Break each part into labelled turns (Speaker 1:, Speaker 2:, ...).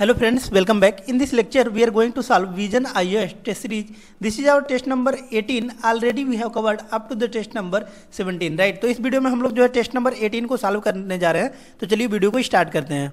Speaker 1: Hello friends welcome back in this lecture we are going to solve Vision I S test series this is our test number 18 already we have covered up to the test number 17 right तो इस video में हम लोग जो है test number 18 को solve करने जा रहे हैं तो चलिए वीडियो को स्टार्ट करते हैं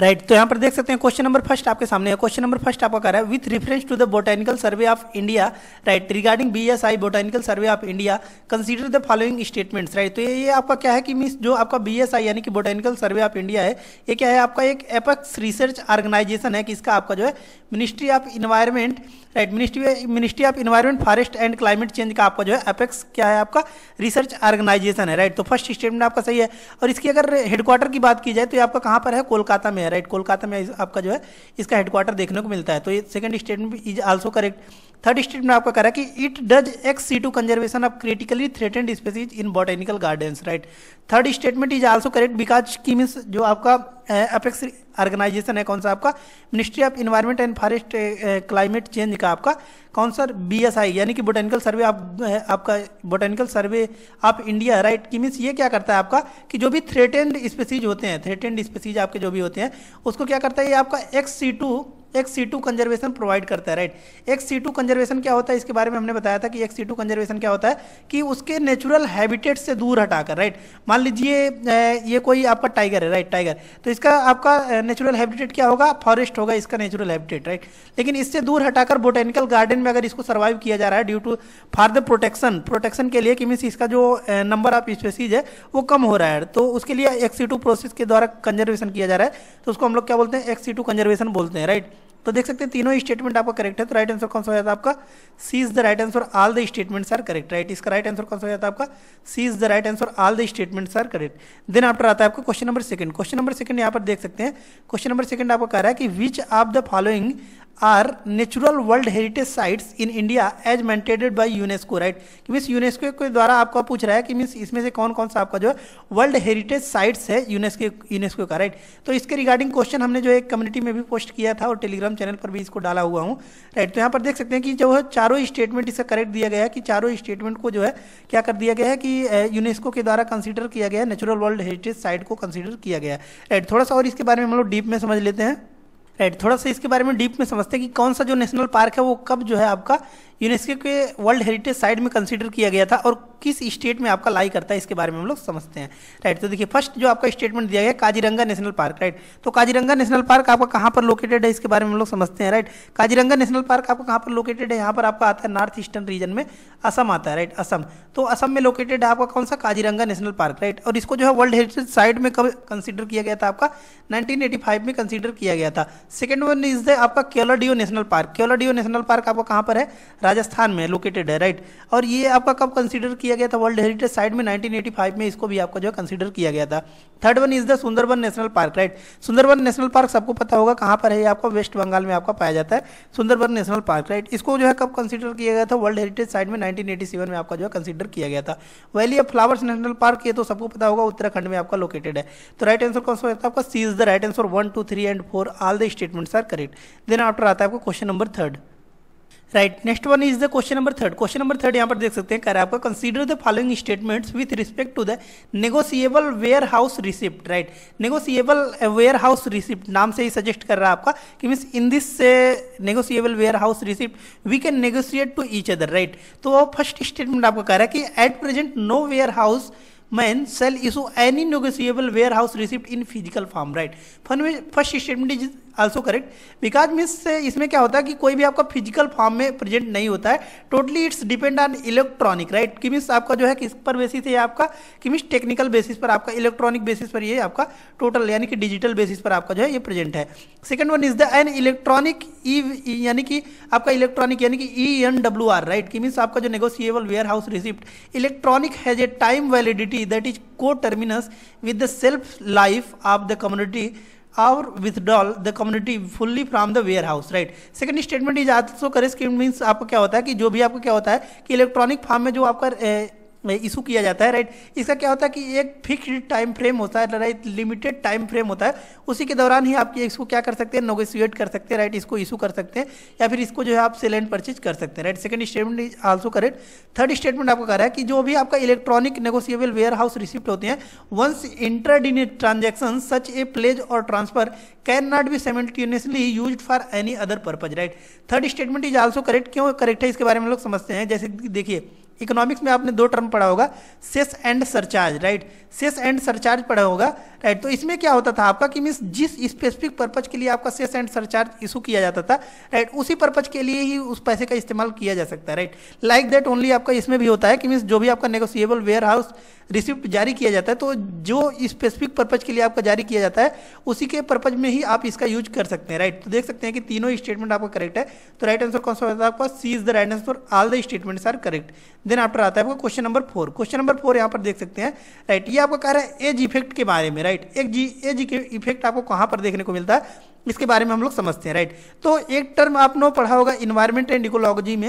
Speaker 1: राइट right, तो यहाँ पर देख सकते हैं क्वेश्चन नंबर फर्स्ट आपके सामने है क्वेश्चन नंबर फर्स्ट आपका कर रहा है with reference to the botanical survey of India right regarding B S I botanical survey of India consider the following statements right तो ये, ये आपका क्या है कि मीस जो आपका बी एस आई यानी कि बोटेनिकल सर्वे ऑफ इंडिया है ये क्या है आपका एक एपक्स रिसर्च ऑर्गेनाइजेशन है कि इसका आपका जो है ministry of environment right ministry ministry of environment forest and climate change का आपका जो है अपेक्स क्या है आपका रिसर्च ऑर्गेनाइजेशन है राइट तो फर्स्ट स्टेटमेंट आपका सही है और इसकी अगर हेडक्वार्टर की बात की जाए तो ये आपका कहाँ पर है कोलकाता में है राइट कोलकाता में आपका जो है इसका हेडक्वार्टर देखने को मिलता है तो ये statement is also correct third state में आपका कह रहा है कि it does ex situ conservation of critically threatened species in botanical gardens right third statement is also correct because की मीन्स जो आपका अपेक्स ऑर्गेनाइजेशन है कौन सा आपका ministry of environment and forest climate change का आपका कौन सा बी एस आई यानी कि बोटेनिकल सर्वे आप आपका botanical survey of India right की मीन्स ये क्या करता है आपका कि जो भी थ्रेटेंड स्पेसीज होते हैं थ्रेटेंड स्पेसीज आपके जो भी होते हैं उसको क्या करता है ये आपका एक्स सी टू एक सी टू कंजर्वेशन प्रोवाइड करता है राइट एक सी टू कंजर्वेशन क्या होता है इसके बारे में हमने बताया था कि एक सी टू कंजर्वेशन क्या होता है कि उसके नेचुरल हैबिटेट से दूर हटाकर राइट मान लीजिए ये कोई आपका टाइगर है राइट टाइगर तो इसका आपका नेचुरल हैबिटेट क्या होगा फॉरेस्ट होगा इसका नेचुरल हैबिटेट राइट लेकिन इससे दूर हटाकर बोटेनिकल गार्डन में अगर इसको सर्वाइव किया जा रहा है due to for the protection protection के लिए कि मीन्स इसका जो नंबर ऑफ स्पेसीज है वो कम हो रहा है तो उसके लिए एक सी टू प्रोसेस के द्वारा कंजर्वेशन किया जा रहा है तो उसको हम लोग क्या बोलते हैं एक सी टू कंजर्वेशन बोलते हैं राइट तो देख सकते हैं तीनों स्टेटमेंट आपका करेक्ट है तो राइट आंसर कौन सा हो जाता है आपका C is the right answer all the statements are correct right इसका राइट आंसर कौन सा हो जाता है आपका C is the right answer all the statements are correct then after आता है आपका question number second question number second यहाँ पर देख सकते हैं क्वेश्चन नंबर सेकंड आपको कह रहा है कि which of the following are natural world heritage sites in India as mandated by UNESCO right means UNESCO के द्वारा आपको पूछ रहा है कि मीन्स इसमें से कौन कौन सा आपका जो है वर्ल्ड हेरिटेज साइट्स है यूनेस्को यूनेस्को का राइट right? तो इसके रिगार्डिंग क्वेश्चन हमने जो एक कम्युनिटी में भी पोस्ट किया था और टेलीग्राम चैनल पर भी इसको डाला हुआ हूँ राइट right? तो यहाँ पर देख सकते हैं कि जो है चारों स्टेटमेंट इसका करेक्ट दिया गया है कि चारों स्टेटमेंट को जो है क्या कर दिया गया है कि यूनेस्को के द्वारा कंसिडर किया गया है नेचुरल वर्ल्ड हेरिटेज साइट को कंसिडर किया गया है राइट right? थोड़ा सा और इसके बारे में हम लोग डीप में समझ लेते हैं राइट थोड़ा सा इसके बारे में डीप में समझते हैं कि कौन सा जो नेशनल पार्क है वो कब जो है आपका यूनेस्को के वर्ल्ड हेरिटेज साइट में कंसिडर किया गया था और किस स्टेट में आपका लाई करता है इसके बारे में हम लोग समझते हैं राइट तो देखिए फर्स्ट जो आपका स्टेटमेंट दिया गया काजीरंगा नेशनल पार्क राइट तो काजीरंगा नेशनल पार्क आपका कहाँ पर लोकेटेड है इसके बारे में हम लोग समझते हैं राइट काजीरंगा नेशनल पार्क आपका कहाँ पर लोकेटेड है यहाँ पर आपका आता है नॉर्थ ईस्टर्न रीजन में असम आता है राइट असम तो असम में लोकेटेड है आपका कौन सा काजीरंगा नेशनल पार्क राइट और इसको जो है वर्ल्ड हेरिटेज साइट में कब कंसिडर किया गया था आपका नाइनटीन में कंसिडर किया गया था सेकेंड वन इज द आपका Keoladeo national park Keoladeo national park आपका कहाँ पर है राजस्थान में लोकेटेड है राइट और ये आपका कब कंसिडर किया गया था वर्ल्ड हेरिटेज साइट में 1985 में इसको भी आपका जो है कंसिडर किया गया था third one is the Sundarban national park right Sundarban national park सबको पता होगा कहाँ पर है ये आपका वेस्ट बंगाल में आपका पाया जाता है सुंदरबन नेशनल पार्क राइट इसको जो है कब कंसिडर किया गया था वर्ल्ड हेरिटेज साइट में नाइनटीन में आपका जो है कंसिडर किया गया था valley of flowers national park ये तो सबको पता होगा उत्तराखंड में आपका लोकेटेड है तो राइट आंसर कौन सा है आपका C is the right answer one two three and four all the statements are correct then after आता है आपको question number third right next one is the question number third question number third यहाँ पर देख सकते हैं कह रहा है आपका consider the following statements with respect to the negotiable warehouse receipt right negotiable warehouse receipt नाम से ही सजेस्ट कर रहा है आपका कि means in this negotiable warehouse receipt we can negotiate to each other right तो वो फर्स्ट स्टेटमेंट आपका कह रहा है कि at present no warehouseman shall issue any negotiable warehouse receipt in physical form right first statement is also correct because means इसमें क्या होता है कि कोई भी आपका फिजिकल फॉर्म में प्रेजेंट नहीं होता है totally it's depend on electronic right कि मीन्स आपका जो है किस पर बेसिस है आपका कि मीन्स टेक्निकल बेसिस पर आपका इलेक्ट्रॉनिक बेसिस पर ये आपका टोटल यानी कि डिजिटल बेसिस पर आपका जो है ये प्रेजेंट है second one is the an electronic e यानी कि आपका इलेक्ट्रॉनिक यानी कि E N W R right कि मीन्स आपका जो negotiable warehouse receipt electronic has a time validity that is coterminous with the self life of the community our withdrawal the community fully from the warehouse right second statement is also correct means आपको क्या होता है कि जो भी आपको क्या होता है कि इलेक्ट्रॉनिक फार्म में जो आपका इशू किया जाता है राइट इसका क्या होता है कि एक फिक्स्ड टाइम फ्रेम होता है राइट लिमिटेड टाइम फ्रेम होता है उसी के दौरान ही आप इसको क्या कर सकते हैं नोगोशिएट कर सकते हैं राइट इसको इशू कर सकते हैं या फिर इसको जो है आप सेल एंड परचेज कर सकते हैं right second statement is also correct third statement आपको कह रहा है कि जो भी आपका electronic negotiable warehouse receipt होते हैं once entered in transaction such a pledge और transfer can not be simultaneously use for any other purpose right third statement is also correct क्यों करेक्ट है इसके बारे में लोग समझते हैं जैसे देखिए इकोनॉमिक्स में आपने दो टर्म पढ़ा होगा cess and surcharge right cess and surcharge पढ़ा होगा राइट तो इसमें क्या होता था आपका कि मीन्स जिस स्पेसिफिक पर्पज के लिए आपका सेस एंड सरचार्ज इशू किया जाता था राइट उसी पर्पज के लिए ही उस पैसे का इस्तेमाल किया जा सकता है राइट लाइक दैट ओनली आपका इसमें भी होता है कि मीन्स जो भी आपका नेगोशिएबल वेयर हाउस रिसिप्ट जारी किया जाता है तो जो स्पेसिफिक पर्पज के लिए आपका जारी किया जाता है उसी के पर्पज में ही आप इसका यूज कर सकते हैं राइट तो देख सकते हैं कि तीनों स्टेटमेंट आपका करेक्ट है तो राइट आंसर कौन सा होता है आपका C is the right answer all the statements are correct then after आता है आपका question number four question number four यहाँ पर देख सकते हैं राइट ये आपको कह रहा है एज इफेक्ट के बारे में राइट एक जी एज के इफेक्ट आपको कहाँ पर देखने को मिलता है इसके बारे में हम लोग समझते हैं राइट तो एक टर्म आपने पढ़ा होगा इन्वायरमेंट एंड इकोलॉजी में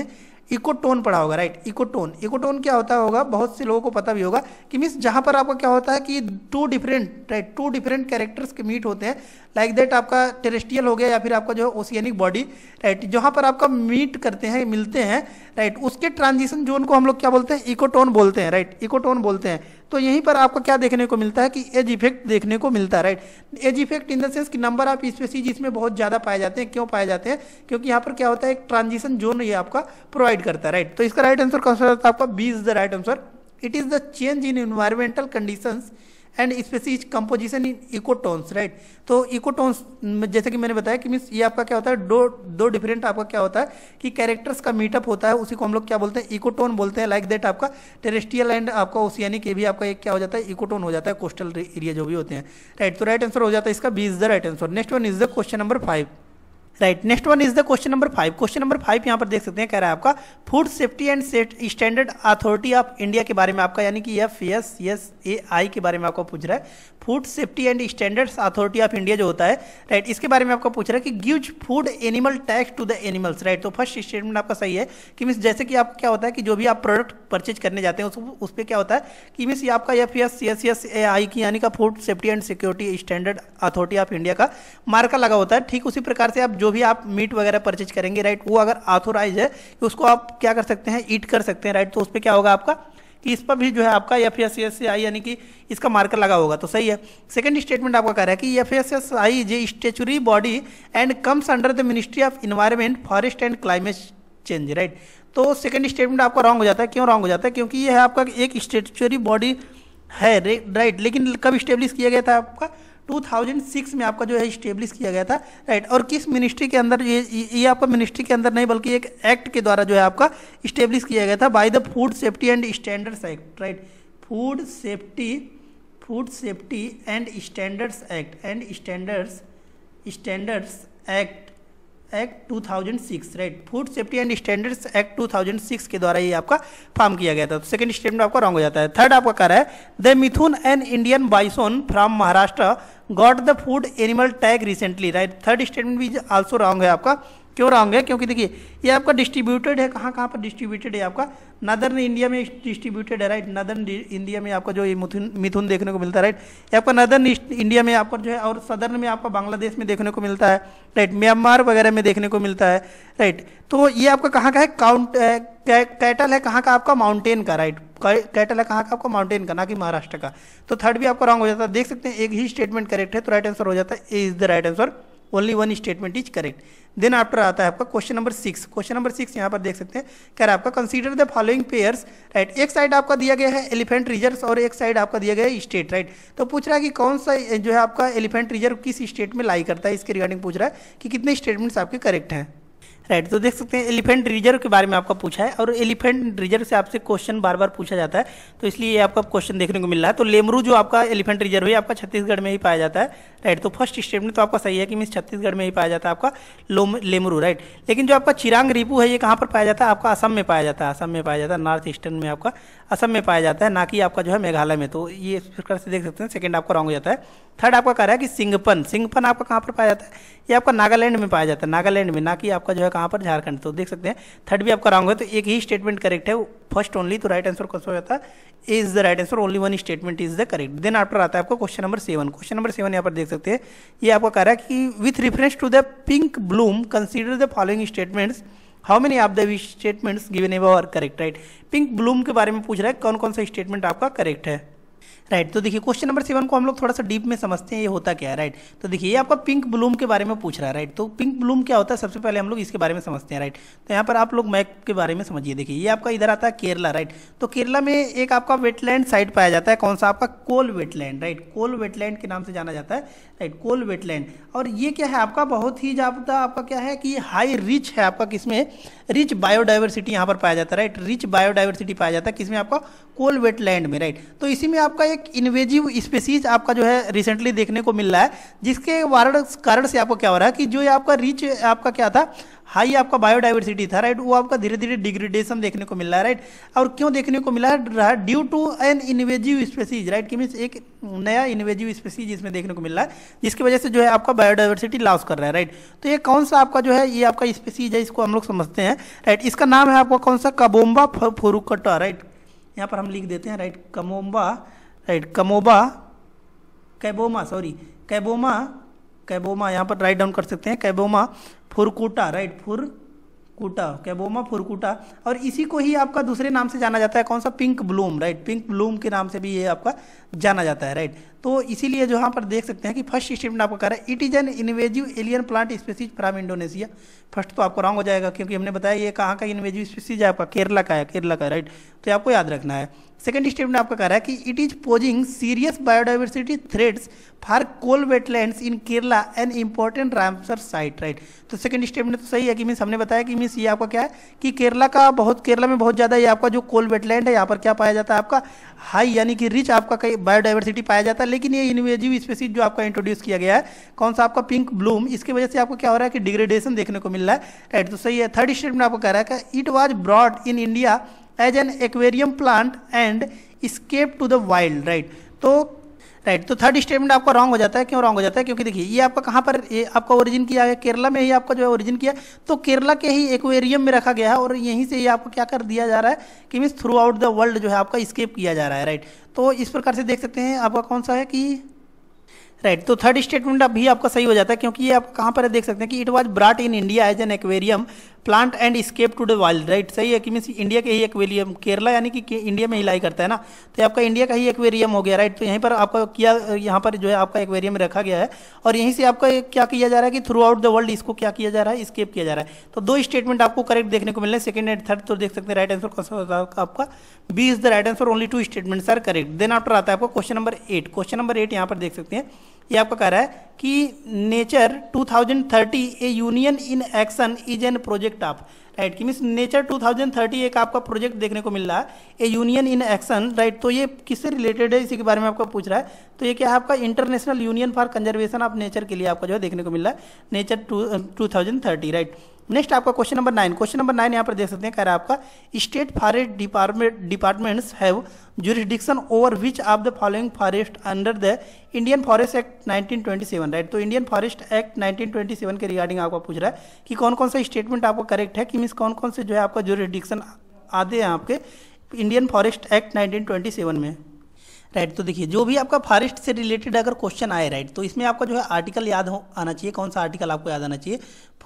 Speaker 1: इकोटोन पढ़ा होगा राइट इकोटोन इकोटोन क्या होता होगा बहुत से लोगों को पता भी होगा कि मीन्स जहाँ पर आपका क्या होता है कि two different right two different characters के मीट होते हैं लाइक like दैट आपका टेरेस्ट्रियल हो गया या फिर आपका जो है ओसियनिक बॉडी राइट जहाँ पर आपका मीट करते हैं मिलते हैं राइट उसके ट्रांजिशन जोन को हम लोग क्या बोलते हैं इकोटोन बोलते हैं राइट इकोटोन बोलते हैं तो यहीं पर आपको क्या देखने को मिलता है कि एज इफेक्ट देखने को मिलता है right edge effect in the sense कि नंबर ऑफ स्पेसीज इसमें बहुत ज़्यादा पाए जाते हैं क्यों पाए जाते हैं क्योंकि यहाँ पर क्या होता है एक ट्रांजिशन जोन ये आपका प्रोवाइड करता है राइट तो इसका राइट आंसर कौन सा आपका B is the right answer it is the change in environmental conditions and species composition in ecotones right तो इकोटोन्स जैसे कि मैंने बताया कि मीन्स ये आपका क्या होता है दो दो डिफरेंट आपका क्या होता है कि कैरेक्टर्स का मीटअप होता है उसी को हम लोग क्या बोलते हैं इकोटोन बोलते हैं लाइक दैट आपका टेरेस्ट्रियल एंड आपका यानी कि भी आपका एक क्या हो जाता है इकोटोन हो जाता है कोस्टल एरिया जो भी होते हैं राइट तो राइट आंसर हो जाता है इसका B is the right answer next one is the question number five right next one is the question number five question number five यहाँ पर देख सकते हैं कह रहा है आपका food safety and standard authority of India के बारे में आपका यानी कि F S S A I के बारे में आपको पूछ रहा है food safety and standards authority of India जो होता है राइट इसके बारे में आपको पूछ रहा है कि gives food animal tags to the animals right तो फर्स्ट स्टेटमेंट आपका सही है कि मीन्स जैसे कि आप क्या होता है कि जो भी आप प्रोडक्ट परचेज करने जाते हैं उस, उस पर क्या होता है कि मीन्स आपका F S C S S A I की यानी का food safety and security standard authority of India का मार्का लगा होता है ठीक उसी प्रकार से आप जो भी आप मीट वगैरह परचेज करेंगे राइट वो अगर ऑथोराइज है तो उसको आप क्या कर सकते हैं ईट कर सकते हैं राइट तो उस पर क्या होगा आपका कि इस पर भी जो है आपका एफ एस एस आई यानी कि इसका मार्कर लगा होगा तो सही है सेकंड स्टेटमेंट आपका कह रहा है कि F S S I is statutory body and comes under the ministry of environment forest and climate change right तो सेकंड स्टेटमेंट आपका रॉन्ग हो जाता है क्यों रॉन्ग हो जाता है क्योंकि यह है आपका एक स्टेचुरी बॉडी है राइट लेकिन कब स्टेब्लिश किया गया था आपका 2006 में आपका जो है इस्टेब्लिश किया गया था राइट और किस मिनिस्ट्री के अंदर ये ये आपका मिनिस्ट्री के अंदर नहीं बल्कि एक एक्ट के द्वारा जो है आपका इस्टेब्लिश किया गया था by the food safety and standards act right food safety food safety and standards act and standards standards act act 2006 right food safety and standards act 2006 के द्वारा ये आपका फॉर्म किया गया था तो सेकंड स्टेटमेंट आपका रॉन्ग हो जाता है थर्ड आपका कह रहा है the mithun and Indian bison from Maharashtra got the food animal tag recently right third statement भी ऑल्सो रॉन्ग है आपका क्यों रॉन्ग है क्योंकि देखिए ये आपका डिस्ट्रीब्यूटेड है कहाँ कहाँ पर डिस्ट्रीब्यूटेड है आपका नदर्न इंडिया में डिस्ट्रीब्यूटेड है राइट नदर्न इंडिया में आपका जो ये मिथुन मिथुन देखने को मिलता है राइट ये आपका नदर्न इंडिया में आपका जो है और सदर्न में आपका बांग्लादेश में देखने को मिलता है राइट म्यांमार वगैरह में देखने को मिलता है राइट तो ये आपका कहाँ का है काउंट कैटल है कहाँ का आपका माउंटेन का राइट कैटल है कहाँ का आपका माउंटेन का ना कि महाराष्ट्र का तो थर्ड भी आपका रॉन्ग हो जाता है देख सकते हैं एक ही स्टेटमेंट करेक्ट है तो राइट आंसर हो जाता है A is the right answer only one statement is correct then after आता है आपका question number six question number six यहाँ पर देख सकते हैं कह रहा है आपका consider the following pairs right एक साइड आपका दिया गया है एलिफेंट रिजर्व और एक साइड आपका दिया गया है स्टेट राइट तो पूछ रहा है कि कौन सा जो है आपका एलिफेंट रिजर्व किस स्टेट में लाई करता है इसके रिगार्डिंग पूछ रहा है कि कितने स्टेटमेंट्स आपके करेक्ट हैं राइट तो देख सकते हैं एलिफेंट रिजर्व के बारे में आपका पूछा है और एलिफेंट रिजर्व से आपसे क्वेश्चन बार बार पूछा जाता है तो इसलिए आपका क्वेश्चन देखने को मिल रहा है तो लेमरू जो आपका एलिफेंट रिजर्व है आपका छत्तीसगढ़ में ही पाया जाता है राइट तो फर्स्ट स्टेटमेंट तो आपका सही है कि मीन छत्तीसगढ़ में ही पाया जाता है आपका लेमरू राइट लेकिन जो आपका चिरांग रिपू है ये कहाँ पर पाया जाता है आपका असम में पाया जाता है असम में पाया जाता है नॉर्थ ईस्टर्न में आपका असम में पाया जाता है ना कि आपका जो है मेघालय में तो ये इस प्रकार से देख सकते हैं सेकेंड आपका रॉन्ग हो जाता है थर्ड आपका कह रहा है कि सिंगपन सिंगपन आपका कहाँ पर पाया जाता है ये आपका नागालैंड में पाया जाता है नागालैंड में ना कि आपका जो है कहाँ पर झारखंड तो देख सकते हैं थर्ड भी आपका रॉन्ग है तो एक ही स्टेटमेंट करेक्ट है फर्स्ट ओनली तो राइट आंसर कौन सा हो जाता है is the right answer only one statement is the correct then after आता है आपको question number seven question number seven यहाँ पर देख सकते हैं ये आपका कह रहा है कि with reference to the pink bloom consider the following statements how many of the statements given above are correct right pink bloom के बारे में पूछ रहा है कौन कौन सा स्टेटमेंट आपका करेक्ट है राइट तो देखिए क्वेश्चन नंबर सेवन को हम लोग थोड़ा सा डीप में समझते हैं ये होता क्या है राइट तो देखिए ये आपका पिंक ब्लूम के बारे में पूछ रहा है राइट तो पिंक ब्लूम क्या होता है सबसे पहले हम लोग इसके बारे में समझते हैं राइट तो यहाँ पर आप लोग मैप के बारे में समझिए देखिए ये आपका इधर आता है केरला राइट तो केरला में एक आपका वेटलैंड साइट पाया जाता है कौन सा आपका Kole wetland right Kole wetland के नाम से जाना जाता है राइट कोल वेटलैंड और ये क्या है आपका बहुत ही ज्यादा आपका क्या है कि हाई रिच है आपका किसमें रिच बायोडाइवर्सिटी यहाँ पर पाया जाता है राइट रिच बायोडाइवर्सिटी पाया जाता है किसमें आपका कोल वेटलैंड में राइट तो इसी में आपका एक इन्वेजिव स्पेसीज आपका जो है रिसेंटली देखने को मिल रहा है जिसके वारण कारण से आपको क्या हो रहा है कि जो आपका रिच आपका क्या था हाई आपका बायोडाइवर्सिटी था राइट वो आपका धीरे धीरे डिग्रेडेशन देखने को मिल रहा है राइट और क्यों देखने को मिला रहा है due to an invasive species right कि मीन्स एक नया इन्वेजिव स्पेसीज इसमें देखने को मिल रहा है जिसकी वजह से जो है आपका बायोडाइवर्सिटी लॉस कर रहा है राइट तो ये कौन सा आपका जो है ये आपका स्पेसीज है इसको हम लोग समझते हैं राइट इसका नाम है आपका कौन सा कबोम्बा फोरूकटा राइट यहाँ पर हम लिख देते हैं राइट कमोबा राइट कमोबा कैबोमा सॉरी कैबोमा कैबोमा यहाँ पर राइट डाउन कर सकते हैं कैबोमा फुरकुटा राइट फुर कुटा कैबोमा फुरकुटा और इसी को ही आपका दूसरे नाम से जाना जाता है कौन सा pink bloom right pink bloom के नाम से भी ये आपका जाना जाता है राइट तो इसीलिए जो यहाँ पर देख सकते हैं कि फर्स्ट स्टेटमेंट आपका कह रहा है it is an invasive alien plant species from Indonesia first तो आपको रॉन्ग हो जाएगा क्योंकि हमने बताया ये कहाँ का इन्वेजिव स्पेसीज है आपका केरला का है केरला का राइट तो आपको याद रखना है सेकेंड स्टेटमेंट आपका कह रहा है कि it is posing serious biodiversity threats for Kole wetlands in Kerala an important Ramsar site right तो सेकंड स्टेटमेंट तो सही है कि मीन्स हमने बताया कि मीन्स ये आपका क्या है कि केरला का बहुत केरला में बहुत ज़्यादा ये आपका जो कोल वेटलैंड है यहाँ पर क्या पाया जाता है आपका हाई यानी कि रिच आपका कई बायोडाइवर्सिटी पाया जाता है लेकिन ये इन्वेजिव स्पेसीज जो आपका इंट्रोड्यूस किया गया है कौन सा आपका पिंक ब्लूम इसकी वजह से आपको क्या हो रहा है कि डिग्रेडेशन देखने को मिल रहा है राइट तो सही है थर्ड स्टेटमेंट आपको कह रहा है कि it was brought in India as an aquarium plant and escape to the wild right तो राइट तो थर्ड स्टेटमेंट आपका रॉन्ग हो जाता है क्यों रॉन्ग हो जाता है क्योंकि देखिए ये आपका कहाँ पर ये आपका ओरिजिन किया गया केरला में ही आपका जो है ओरिजिन किया तो केरला के ही एक्वेरियम में रखा गया है और यहीं से ये आपको क्या कर दिया जा रहा है कि means throughout the world जो है आपका स्केप किया जा रहा है राइट तो इस प्रकार से देख सकते हैं आपका कौन सा है कि राइट तो थर्ड स्टेटमेंट अब भी आपका सही हो जाता है क्योंकि ये आप कहाँ पर देख सकते हैं कि it was brought in India as an aquarium plant and escape to the wild right सही है कि मीन इंडिया के ही एक्वेरियम केरला यानी कि इंडिया में ही लाई करता है ना तो आपका इंडिया का ही एक्वेरियम हो गया राइट तो यहीं पर आपका किया यहाँ पर जो है आपका एक्वेरियम रखा गया है और यहीं से आपका क्या किया जा रहा है कि थ्रू आउट द वर्ल्ड इसको क्या किया जा रहा है स्केप किया जा रहा है तो दो स्टेटमेंट आपको करेक्ट देखने को मिल रहे हैं सेकंड एंड थर्ड तो देख सकते हैं राइट आंसर कौन सा होता है आपका B is the right answer only two statements are correct then after आता है आपको question number eight question number eight यहाँ पर देख सकते हैं ये आपका कह रहा है कि nature 2030 a union in action is an project of right की मीन्स नेचर 2030 एक आपका प्रोजेक्ट देखने को मिल रहा है a union in action right तो ये किससे रिलेटेड है इसी के बारे में आपका पूछ रहा है तो ये क्या है आपका international union for conservation of nature के लिए आपका जो है देखने को मिल रहा है nature two thousand thirty right next आपका question number nine question number nine यहाँ पर देख सकते हैं कह रहा है आपका state forest department departments have jurisdiction over which of the following forest under the Indian forest act 1927 right तो इंडियन फॉरेस्ट एक्ट 1927 के रिगार्डिंग आपका पूछ रहा है कि कौन कौन सा स्टेटमेंट आपको करेक्ट है कि मीन्स कौन कौन से जो है आपका जुरिस्डिक्शन आते हैं आपके इंडियन फॉरेस्ट एक्ट नाइनटीन में राइट तो देखिए जो भी आपका फॉरेस्ट से रिलेटेड अगर क्वेश्चन आए राइट तो इसमें आपका जो है आर्टिकल याद हो आना चाहिए कौन सा आर्टिकल आपको याद आना चाहिए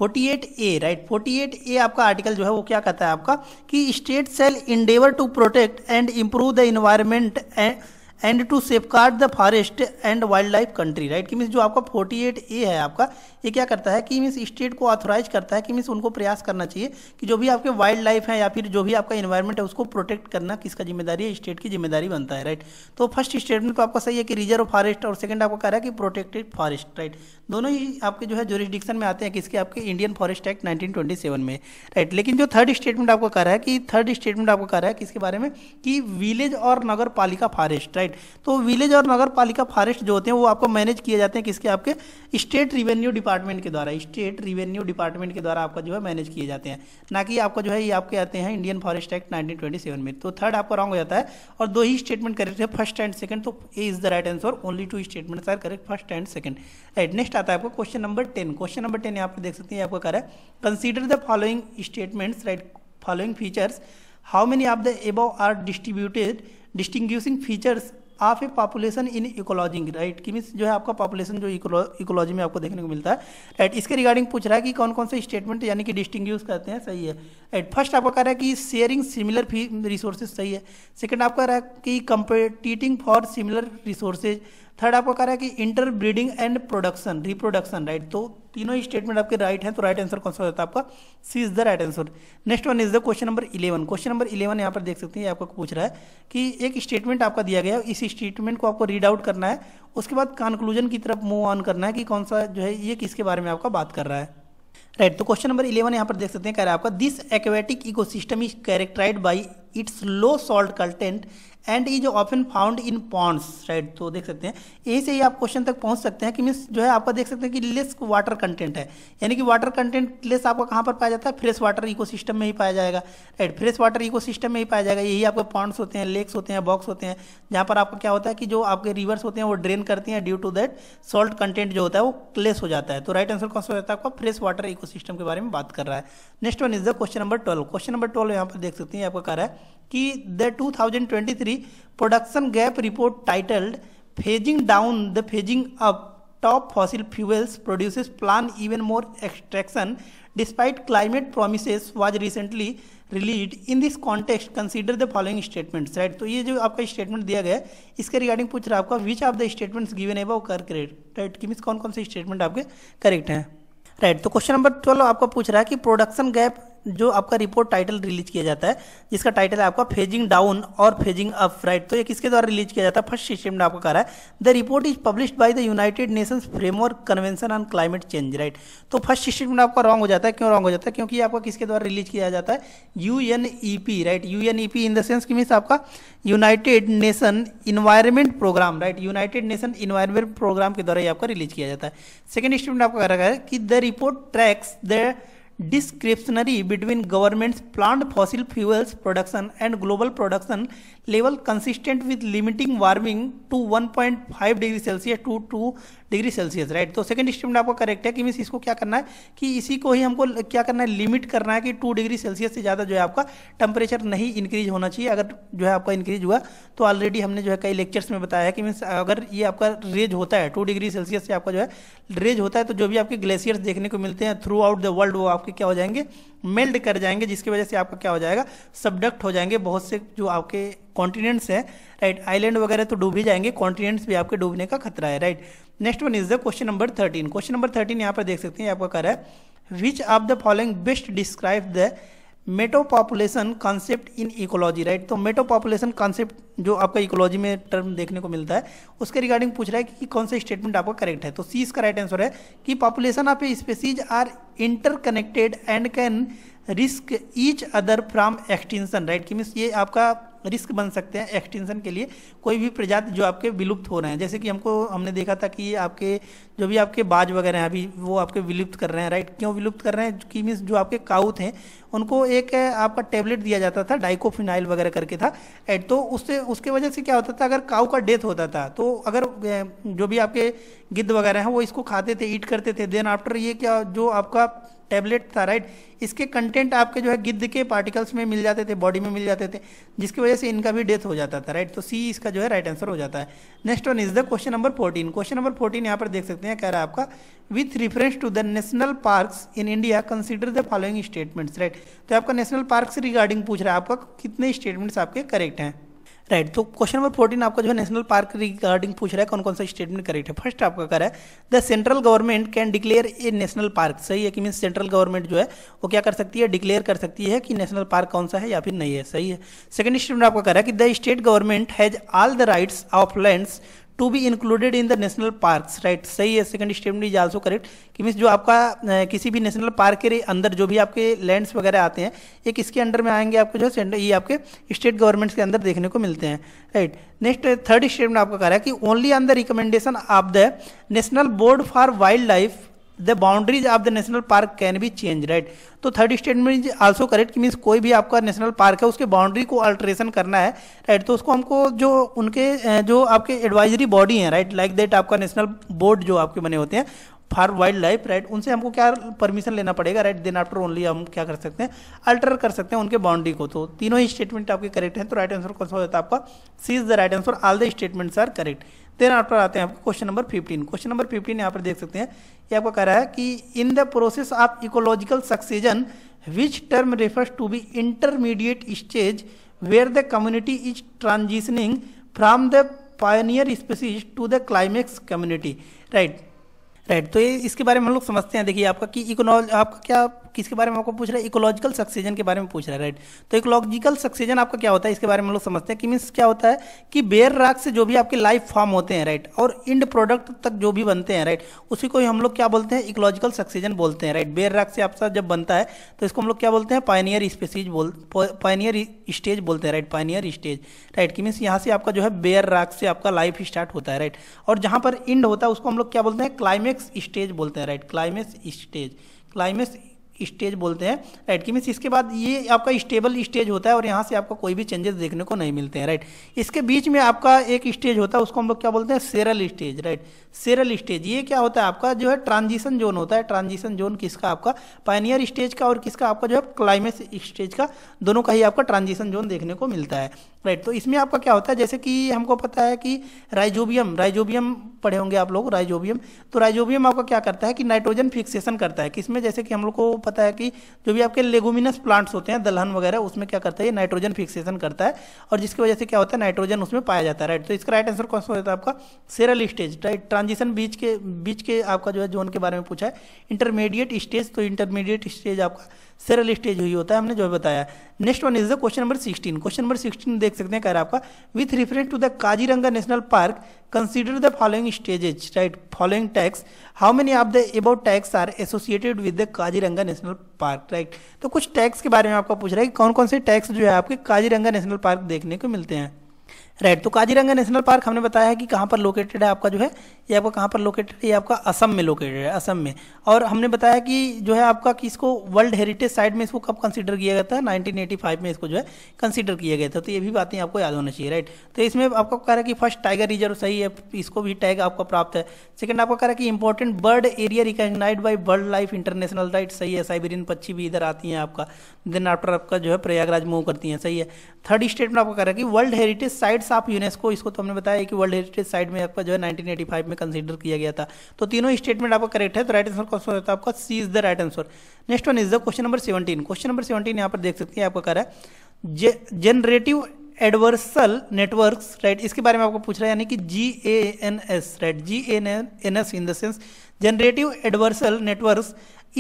Speaker 1: 48 ए राइट 48 ए आपका आर्टिकल जो है वो क्या कहता है आपका कि state shall endeavour to protect and improve the environment and and to safeguard the forest and wildlife country right कि मीन्स जो आपका 48 ए है आपका ये क्या करता है कि मीन्स स्टेट को ऑथोराइज करता है कि मीन्स उनको प्रयास करना चाहिए कि जो भी आपके वाइल्ड लाइफ है या फिर जो भी आपका इन्वायरमेंट है उसको प्रोटेक्ट करना किसका जिम्मेदारी है स्टेट की जिम्मेदारी बनता है राइट तो फर्स्ट स्टेटमेंट तो आपका सही है कि रिजर्व फॉरेस्ट और सेकंड आपका कह रहा है कि प्रोटेक्टेड फॉरेस्ट राइट दोनों ही आपके जो है जोरिस्डिक्शन में आते हैं किसके आपके इंडियन फॉरेस्ट एक्ट सेवन में राइट लेकिन जो थर्ड स्टेटमेंट आपको कह रहा है कि थर्ड स्टेटमेंट आपको कह रहा है किसके बारे में कि विलेज और नगर पालिका फॉरेस्ट राइट राइट तो विलेज और नगर पालिका फॉरेस्ट जो होते हैं वो आपको मैनेज किए जाते हैं किसके आपके स्टेट रिवेन्यू डिपार्टमेंट के द्वारा स्टेट रिवेन्यू डिपार्टमेंट के द्वारा आपका जो है मैनेज किए जाते हैं ना कि आपको जो है ये आपके आते हैं इंडियन फॉरेस्ट एक्ट नाइनटीन में तो थर्ड आपका रॉन्ग हो जाता है और दो ही स्टेटमेंट करेक्ट है फर्स्ट एंड सेकंड तो A is the right answer only two statement are correct first and second right next आता है आपको question number ten question number ten यहाँ पे देख सकते हैं आपका कर है consider the following statements right following features how many of the above are distributed distinguishing features of a population in ecology right कि मीन्स जो है आपका पॉपुलेशन जो इकोलॉजी में आपको देखने को मिलता है राइट right, इसके रिगार्डिंग पूछ रहा है कि कौन कौन से स्टेटमेंट यानी कि डिस्टिंग्यूज करते हैं सही है राइट फर्स्ट आपका कह रहा है कि शेयरिंग सिमिलर रिसोर्सेज सही है सेकेंड आपका कह रहा है कि competing for similar resources third आपको कह रहा है कि interbreeding and production reproduction right तो तीनों ही स्टेटमेंट आपके राइट हैं तो राइट आंसर कौन सा होता है आपका C is the right answer next one is the question number eleven question number eleven यहाँ पर देख सकते हैं आपका पूछ रहा है कि एक स्टेटमेंट आपका दिया गया इस स्टेटमेंट को आपको रीड आउट करना है उसके बाद कंक्लूजन की तरफ मूव ऑन करना है कि कौन सा जो है ये किसके बारे में आपका बात कर रहा है राइट right, तो क्वेश्चन नंबर इलेवन यहाँ पर देख सकते हैं कह रहा है आपका this aquatic ecosystem is characterised by its low salt content and is often found in ponds right तो देख सकते हैं ए से ही आप क्वेश्चन तक पहुंच सकते हैं कि मीन्स जो है आपका देख सकते हैं कि लेस वाटर कंटेंट है यानी कि वाटर कंटेंट लेस आपका कहाँ पर पाया जाता है फ्रेश वाटर इकोसिस्टम में ही पाया जाएगा राइट फ्रेश वाटर इको में ही पाया जाएगा यही आपके पॉन्ड्स होते हैं लेक्स होते हैं बॉक्स होते हैं जहाँ पर आपका क्या होता है कि जो आपके रिवर्स होते हैं वो ड्रेन करते हैं due to that salt content जो होता है वो लेस हो जाता है तो राइट आंसर कौन सा हो जाता है आपका फ्रेश वाटर इको के बारे में बात कर रहा है next one is the question number twelve question number twelve यहाँ पर देख सकते हैं आपका कह रहा है कि the two thousand twenty three production gap report titled phasing down the phasing up top fossil fuels produces plan even more extraction despite climate promises was recently release in this context consider the following statements right तो ये जो आपका statement दिया गया है इसके regarding पूछ रहा है आपका which of the statements given above कर करेक्ट राइट कि मीस कौन कौन से स्टेटमेंट आपके करेक्ट हैं राइट तो क्वेश्चन नंबर ट्वेल्व आपका पूछ रहा है कि प्रोडक्शन गैप जो आपका रिपोर्ट टाइटल रिलीज किया जाता है जिसका टाइटल है आपका फेजिंग डाउन और फेजिंग अप राइट तो ये किसके द्वारा रिलीज किया जाता है फर्स्ट सेशन में आपका करा है the report is publish by the United Nations framework convention on climate change right तो फर्स्ट स्टेटमेंट आपका रॉन्ग हो जाता है क्यों रॉन्ग हो जाता है क्योंकि आपका किसके द्वारा रिलीज किया जाता है U right U in the sense की मीन्स आपका United Nation environment programme right United Nation environment programme के द्वारा ये आपका रिलीज किया जाता है सेकेंड स्टेटमेंट आपका रखा है कि the report tracks the discrepancy between governments' planned fossil fuels production and global production level consistent with limiting warming to 1.5 degree celsius to 2 degree celsius right तो सेकंड स्टेटमेंट आपका correct है कि mean इसको क्या करना है कि इसी को ही हमको क्या करना है लिमिट करना है कि 2 डिग्री सेल्सियस से ज़्यादा जो है आपका टेम्परेचर नहीं इंक्रीज होना चाहिए अगर जो है आपका इंक्रीज हुआ तो ऑलरेडी हमने जो है कई लेक्चर्स में बताया है कि मीन्स अगर ये आपका रेज होता है टू डिग्री सेल्सियस से आपका जो है रेज होता है तो जो भी आपके ग्लेशियर्स देखने को मिलते हैं थ्रू आउट द वर्ल्ड वो आपके क्या हो जाएंगे मेल्ड कर जाएंगे जिसकी वजह से आपका क्या हो जाएगा सबडक्ट हो जाएंगे बहुत से जो आपके कॉन्टिनेंट्स हैं राइट आइलैंड वगैरह तो डूब ही जाएंगे कॉन्टिनेंट्स भी आपके डूबने का खतरा है right next one is the question number thirteen question number thirteen यहाँ पर देख सकते हैं आपका कर रहा है which of the following best describe the metapopulation concept in ecology right तो मेटो पॉपुलेशन कॉन्सेप्ट जो आपका इकोलॉजी में टर्म देखने को मिलता है उसके रिगार्डिंग पूछ रहा है कि कौन सा स्टेटमेंट आपका करेक्ट है तो सी इसका राइट आंसर है कि population of species are interconnected and can risk each other from extension right कि मीन्स ये आपका रिस्क बन सकते हैं एक्सटेंशन के लिए कोई भी प्रजाति जो आपके विलुप्त हो रहे हैं जैसे कि हमको हमने देखा था कि आपके जो भी आपके बाज वगैरह हैं अभी वो आपके विलुप्त कर रहे हैं राइट क्यों विलुप्त कर रहे हैं कि मीन्स जो आपके काउ थे उनको एक आपका टेबलेट दिया जाता था डाइकोफिनाइल वगैरह करके था एड तो उससे उसके वजह से क्या होता था अगर काऊ का डेथ होता था तो अगर जो भी आपके गिद्ध वगैरह हैं वो इसको खाते थे ईट करते थे देन आफ्टर ये क्या जो आपका टैबलेट था राइट इसके कंटेंट आपके जो है गिद्ध के पार्टिकल्स में मिल जाते थे बॉडी में मिल जाते थे जिसकी वजह से इनका भी डेथ हो जाता था राइट तो सी इसका जो है राइट आंसर हो जाता है next one is the question number fourteen question number fourteen यहाँ पर देख सकते हैं कह रहा है आपका with reference to the national park in India consider the following statements right तो आपका नेशनल पार्क रिगार्डिंग पूछ रहा है आपका कितने स्टेटमेंट्स आपके करेक्ट हैं राइट तो क्वेश्चन नंबर फोर्टीन आपका जो है नेशनल पार्क रिगार्डिंग पूछ रहा है कौन कौन सा स्टेटमेंट करेक्ट है फर्स्ट आपका कर रहा है the central government can declare a national park सही है कि मीन सेंट्रल गवर्नमेंट जो है वो क्या कर सकती है डिक्लेयर कर सकती है कि नेशनल पार्क कौन सा है या फिर नहीं है सही है सेकेंड स्टेटमेंट आपका कर रहा है कि the state government has all the rights of lands to be included in the national park right सही है second statement is also correct कि मीन्स जो आपका किसी भी नेशनल पार्क के अंदर जो भी आपके लैंड्स वगैरह आते हैं ये किसके अंडर में आएंगे आपको जो सेंटर ये आपके स्टेट गवर्नमेंट्स के अंदर देखने को मिलते हैं राइट नेक्स्ट थर्ड स्टेटमेंट आपका कह रहा है कि only on the recommendation of the national board for wildlife the boundaries of the national park can be change right तो third statement is also correct means कोई भी आपका national park है उसके बाउंड्री को अल्ट्रेशन करना है right right? तो उसको हमको जो उनके जो आपके एडवाइजरी बॉडी है राइट लाइक दैट आपका नेशनल बोर्ड जो आपके बने होते हैं फॉर वाइल्ड लाइफ राइट उनसे हमको क्या परमिशन लेना पड़ेगा राइट देन आफ्टर ओनली हम क्या कर सकते हैं अल्टर कर सकते हैं उनके बाउंड्री को तो तीनों ही स्टेटमेंट आपके करेक्ट हैं तो राइट आंसर कौन सा होता है आपका C is the right answer all the statements are correct then आप आते हैं आपको question number fifteen question number fifteen यहाँ पर देख सकते हैं ये आपको कह रहा है कि in the process of ecological succession which term refers to be intermediate stage where the community is transitioning from the pioneer species to the climax community right right तो ये इसके बारे में हम लोग समझते हैं देखिए आपका कि इकोनॉल आपका क्या किसके बारे में आपको पूछ रहा है इकोलॉजिकल सक्सेजन के बारे में पूछ रहा है राइट तो इकोलॉजिकल सक्सेजन आपका क्या होता है इसके बारे में हम लोग समझते हैं कि मीन्स क्या होता है कि बेयर राख से जो भी आपके लाइफ फॉर्म होते हैं राइट और इंड प्रोडक्ट तक जो भी बनते हैं राइट उसी को हम लोग क्या बोलते हैं इकोलॉजिकल सक्सेजन बोलते हैं राइट बेयर राख से आपका जब बनता है तो इसको हम लोग क्या बोलते हैं पाइनियर स्पेसीज बोल पाइनियर स्टेज बोलते हैं राइट पाइनियर स्टेज राइट कि मीन्स यहाँ से आपका जो है बेयर राख से आपका लाइफ स्टार्ट होता है राइट और जहाँ पर इंड होता है उसको हम लोग क्या बोलते हैं क्लाइमेक्स स्टेज बोलते हैं right climax stage climax stage बोलते हैं राइट कि मीन्स इसके बाद ये आपका स्टेबल स्टेज होता है और यहाँ से आपको कोई भी चेंजेस देखने को नहीं मिलते हैं राइट इसके बीच में आपका एक स्टेज होता है उसको हम लोग क्या बोलते हैं seral stage right seral stage ये क्या होता है आपका जो है ट्रांजिशन जोन होता है ट्रांजिशन जोन किसका आपका पाइनियर स्टेज का और किसका आपका जो है क्लाइमेक्स स्टेज का दोनों का ही आपका ट्रांजिशन जोन देखने को मिलता है राइट तो इसमें आपका क्या होता है जैसे कि हमको पता है कि राइजोबियम राइजोबियम पढ़े होंगे आप लोग राइजोबियम तो राइजोबियम आपका क्या करता है कि नाइट्रोजन फिक्सेशन करता है किसमें जैसे कि हम लोग को पता है कि जो भी आपके लेगुमिनस प्लांट्स होते हैं दलहन वगैरह उसमें क्या करता है ये नाइट्रोजन फिक्सेशन करता है और जिसकी वजह से क्या होता है नाइट्रोजन उसमें पाया जाता है राइट तो इसका राइट आंसर कौन सा होता है आपका सेरल स्टेज राइट ट्रांजिशन बीच के बीच के आपका जो है जोन के बारे में पूछा है इंटरमीडिएट स्टेज तो इंटरमीडिएट स्टेज आपका सेरल स्टेज हुई होता है हमने जो बताया next one is the question number sixteen question number sixteen देख सकते हैं कह रहा आपका with reference to the Kaziranga national park consider the following stages right following tags how many of the about tags are associated with the Kaziranga national park right तो कुछ tax के बारे में आपका पूछ रहा है कि कौन कौन से टैक्स जो है आपके काजीरंगा नेशनल पार्क देखने को मिलते हैं राइट तो काजीरंगा नेशनल पार्क हमने बताया है कि कहाँ पर लोकेटेड है आपका जो है ये आपका कहाँ पर लोकेटेड है ये आपका असम में लोकेटेड है असम में और हमने बताया कि जो है आपका कि इसको वर्ल्ड हेरिटेज साइट में इसको कब कंसिडर किया गया था 1985 में इसको जो है कंसिडर किया गया था तो ये भी बातें आपको याद होना चाहिए राइट तो इसमें आपका कह रहा है कि फर्स्ट टाइगर रिजर्व सही है इसको भी टैग आपका प्राप्त है सेकंड आपका कह रहा है कि important bird area recognise by world life international right सही है साइबेरियन पक्षी भी इधर आती हैं आपका देन आफ्टर आपका जो है प्रयागराज मूव करती हैं सही है थर्ड स्टेट में आपका कह रहा है कि world heritage site max of UNESCO इसको तो हमने बताया कि वर्ल्ड हेरिटेज साइट में आपका जो है नाइनटीन में कंसिडर किया गया था तो तीनों स्टेटमेंट आपका करेक्ट है तो राइट आंसर कौन सा होता है आपका C is the right answer next one is the question number seventeen question number seventeen यहाँ पर देख सकते हैं आपका कह रहा है जनरेटिव एडवर्सल नेटवर्क्स राइट इसके बारे में आपको पूछ रहा है यानी कि G A N S right G N N S in the sense generative adversarial networks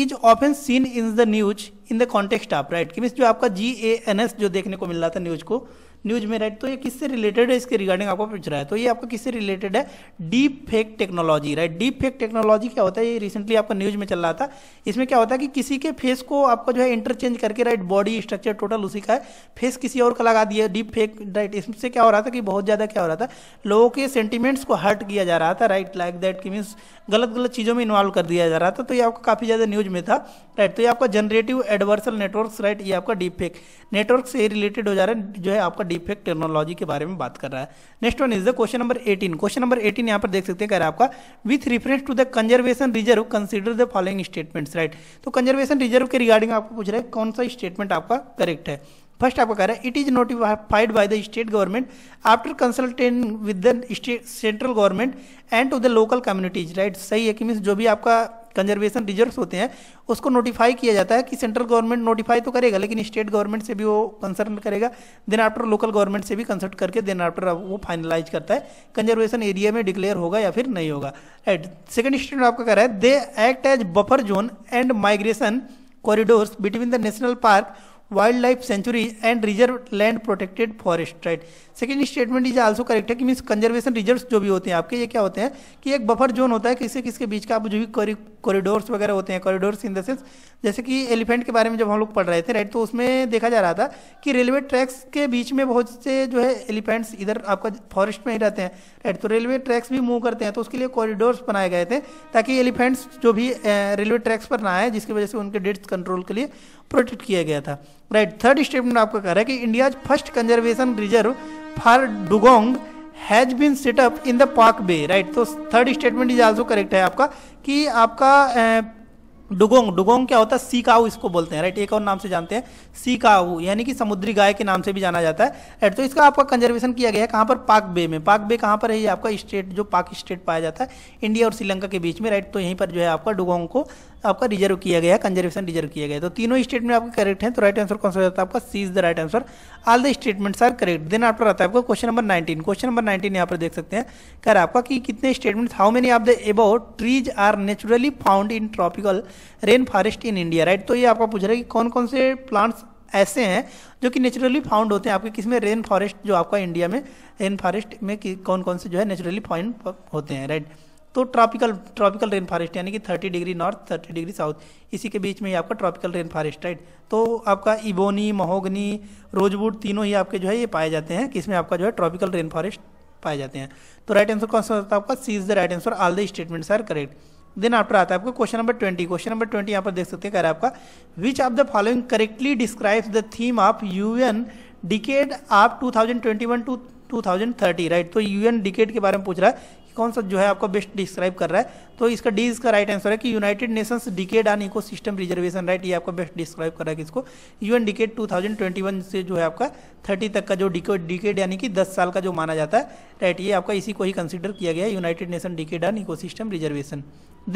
Speaker 1: is often seen in the news in the context of right कि जो आपका जी ए एन एस जो देखने को मिल रहा था न्यूज को न्यूज में राइट तो ये किससे रिलेटेड है इसके रिगार्डिंग आपको पूछ रहा है तो ये आपका किससे रिलेटेड है deep fake technology right deep fake technology क्या होता है ये रिसेंटली आपका न्यूज में चल रहा था इसमें क्या होता है कि किसी के फेस को आपका जो है इंटरचेंज करके राइट बॉडी स्ट्रक्चर टोटल उसी का है फेस किसी और का लगा दिया डीप फेक राइट इससे क्या हो रहा था कि बहुत ज़्यादा क्या हो रहा था लोगों के सेंटिमेंट्स को हर्ट किया जा रहा था राइट लाइक दैट की मीन्स गलत गलत चीज़ों में इन्वॉल्व कर दिया जा रहा था तो ये आपका काफ़ी ज़्यादा न्यूज में था राइट तो ये आपका जनरेटिव एडवर्सल नेटवर्क राइट ये आपका डीप फेक नेटवर्क से रिलेटेड हो जा रहा है जो है आपका डिफेक्ट टेक्नोलॉजी के बारे में बात कर रहा है next one is the question number eighteen question number eighteen यहाँ पर देख सकते हैं कह रहा है आपका with reference to the conservation reserve consider the following statements right तो कंजर्वेशन रिजर्व के रिगार्डिंग आपको पूछ रहा है कौन सा स्टेटमेंट आपका करेक्ट है फर्स्ट आपका कह रहा है it is notified by the state government after consulting with the central government and to the local communities right सही है कि मीन्स जो भी आपका कंजर्वेशन रिजर्व होते हैं उसको नोटिफाई किया जाता है कि सेंट्रल गवर्नमेंट नोटिफाई तो करेगा लेकिन स्टेट गवर्नमेंट से भी वो कंसर्न करेगा देन आफ्टर लोकल गवर्नमेंट से भी कंसल्ट करके देन आफ्टर वो फाइनलाइज करता है कंजर्वेशन एरिया में डिक्लेयर होगा या फिर नहीं होगा एट सेकेंड स्टेट आपका कह रहा है they act as buffer zone and migration corridors between the national park wildlife sanctuary and reserve land protected forest right second statement is also correct है कि मीन्स कंजर्वेशन रिजर्व जो भी होते हैं आपके ये क्या होते हैं कि एक बफर जोन होता है किससे किसके बीच का आप जो भी कॉरिडोर्स वगैरह होते हैं कॉरिडोर्स इन द सेंस जैसे कि एलिफेंट के बारे में जब हम लोग पढ़ रहे थे राइट तो उसमें देखा जा रहा था कि रेलवे ट्रैक्स के बीच में बहुत से जो है एलिफेंट्स इधर आपका फॉरेस्ट में ही रहते हैं राइट तो रेलवे ट्रैक्स भी मूव करते हैं तो उसके लिए कॉरिडोर्स बनाए गए थे ताकि एलिफेंट्स जो भी रेलवे ट्रैक्स पर ना आए जिसकी वजह से उनके डेट्स कंट्रोल के लिए प्रोटेक्ट किया गया था राइट थर्ड स्टेटमेंट आपका कह रहा है कि India's first conservation reserve for dugong has been set up in the Palk Bay right तो third statement is also correct है आपका कि आपका डुगोंग डुगोंग क्या होता है सीकाउ इसको बोलते हैं राइट एक और नाम से जानते हैं सीकाउ यानी कि समुद्री गाय के नाम से भी जाना जाता है राइट तो इसका आपका कंजर्वेशन किया गया है कहाँ पर पाक बे में पाक बे कहाँ पर है ये आपका स्टेट जो पाक स्टेट पाया जाता है इंडिया और श्रीलंका के बीच में राइट तो यहीं पर जो है आपका डुगोंग को आपका रिजर्व किया गया कंजर्वेशन रिजर्व किया गया तो तीनों स्टेटमेंट आपके करेक्ट हैं तो राइट आंसर कौन सा हो जाता है आपका C is the right answer all the statements are correct then after आता है आपका question number nineteen question number nineteen यहाँ पर देख सकते हैं कर आपका कि कितने statements how many of the above trees are naturally found in tropical rain forest in India right तो ये आपका पूछ रहा है कि कौन कौन से प्लांट्स ऐसे हैं जो कि नेचुरली फाउंड होते हैं आपके किसमें रेन फॉरेस्ट जो आपका इंडिया में रेन फॉरेस्ट में कौन कौन से जो है नेचुरली फाउंड होते हैं राइट तो ट्रॉपिकल ट्रॉपिकल रेन फॉरेस्ट यानी कि 30 डिग्री नॉर्थ 30 डिग्री साउथ इसी के बीच में ही आपका ट्रॉपिकल रेन फॉरेस्ट राइट तो आपका इबोनी महोगनी रोजवुड तीनों ही आपके जो है ये पाए जाते हैं कि इसमें आपका जो है ट्रॉपिकल रेन फॉरेस्ट पाए जाते हैं तो राइट आंसर कौन सा होता है आपका C is the right answer all the statements are correct then after आता है आपका question number twenty question number twenty यहाँ पर देख सकते हैं कह रहा है आपका which of the following correctly describes the theme of U N decade of two thousand twenty one to 2030 right right? तो यूएन डिकेट के बारे में पूछ रहा है कौन सा जो है आपको बेस्ट डिस्क्राइब कर रहा है तो इसका डी इसका राइट आंसर है कि united nations decade on ecosystem reservation right ये आपका बेस्ट डिस्क्राइब कर रहा है किसको यूएन डिकेड 2021 से जो है आपका 30 तक का जो डिकेड यानी कि 10 साल का जो माना जाता है राइट ये आपका इसी को ही कंसिडर किया गया united nation decade on eco reservation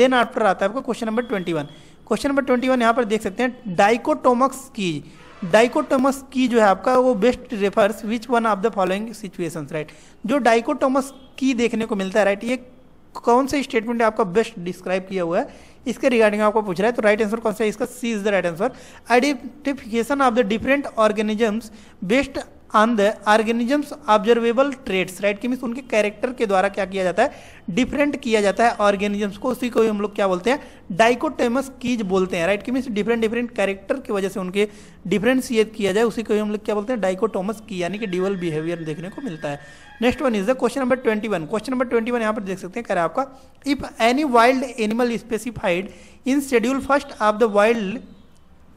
Speaker 1: then after आता है आपका question number twenty question number twenty one यहाँ पर देख सकते हैं डाइकोटोमक्स की डाइकोटोमस की जो है आपका वो best refers which one of the following situation right जो डाइकोटोमस की देखने को मिलता है राइट ये कौन सा स्टेटमेंट आपका बेस्ट डिस्क्राइब किया हुआ है इसके रिगार्डिंग आपको पूछ रहा है तो राइट आंसर कौन सा है इसका C is the right answer identification of the different organisms based on the organisms observable traits right कि मीन्स उनके कैरेक्टर के द्वारा क्या किया जाता है डिफरेंट किया जाता है ऑर्गेनिजम्स को उसी को हम लोग क्या बोलते हैं डाइकोटेमस कीज बोलते हैं राइट कि मीन्स डिफरेंट डिफरेंट कैरेक्टर की वजह से उनके डिफ्रेंशिएट किया जाए उसी को हम लोग क्या बोलते हैं डाइकोटोमस की यानी कि डिवल बिहेवियर देखने को मिलता है next one is the question number twenty one question number twenty one यहाँ पर देख सकते हैं कह रहा है आपका if any wild animal specified in schedule first of the wild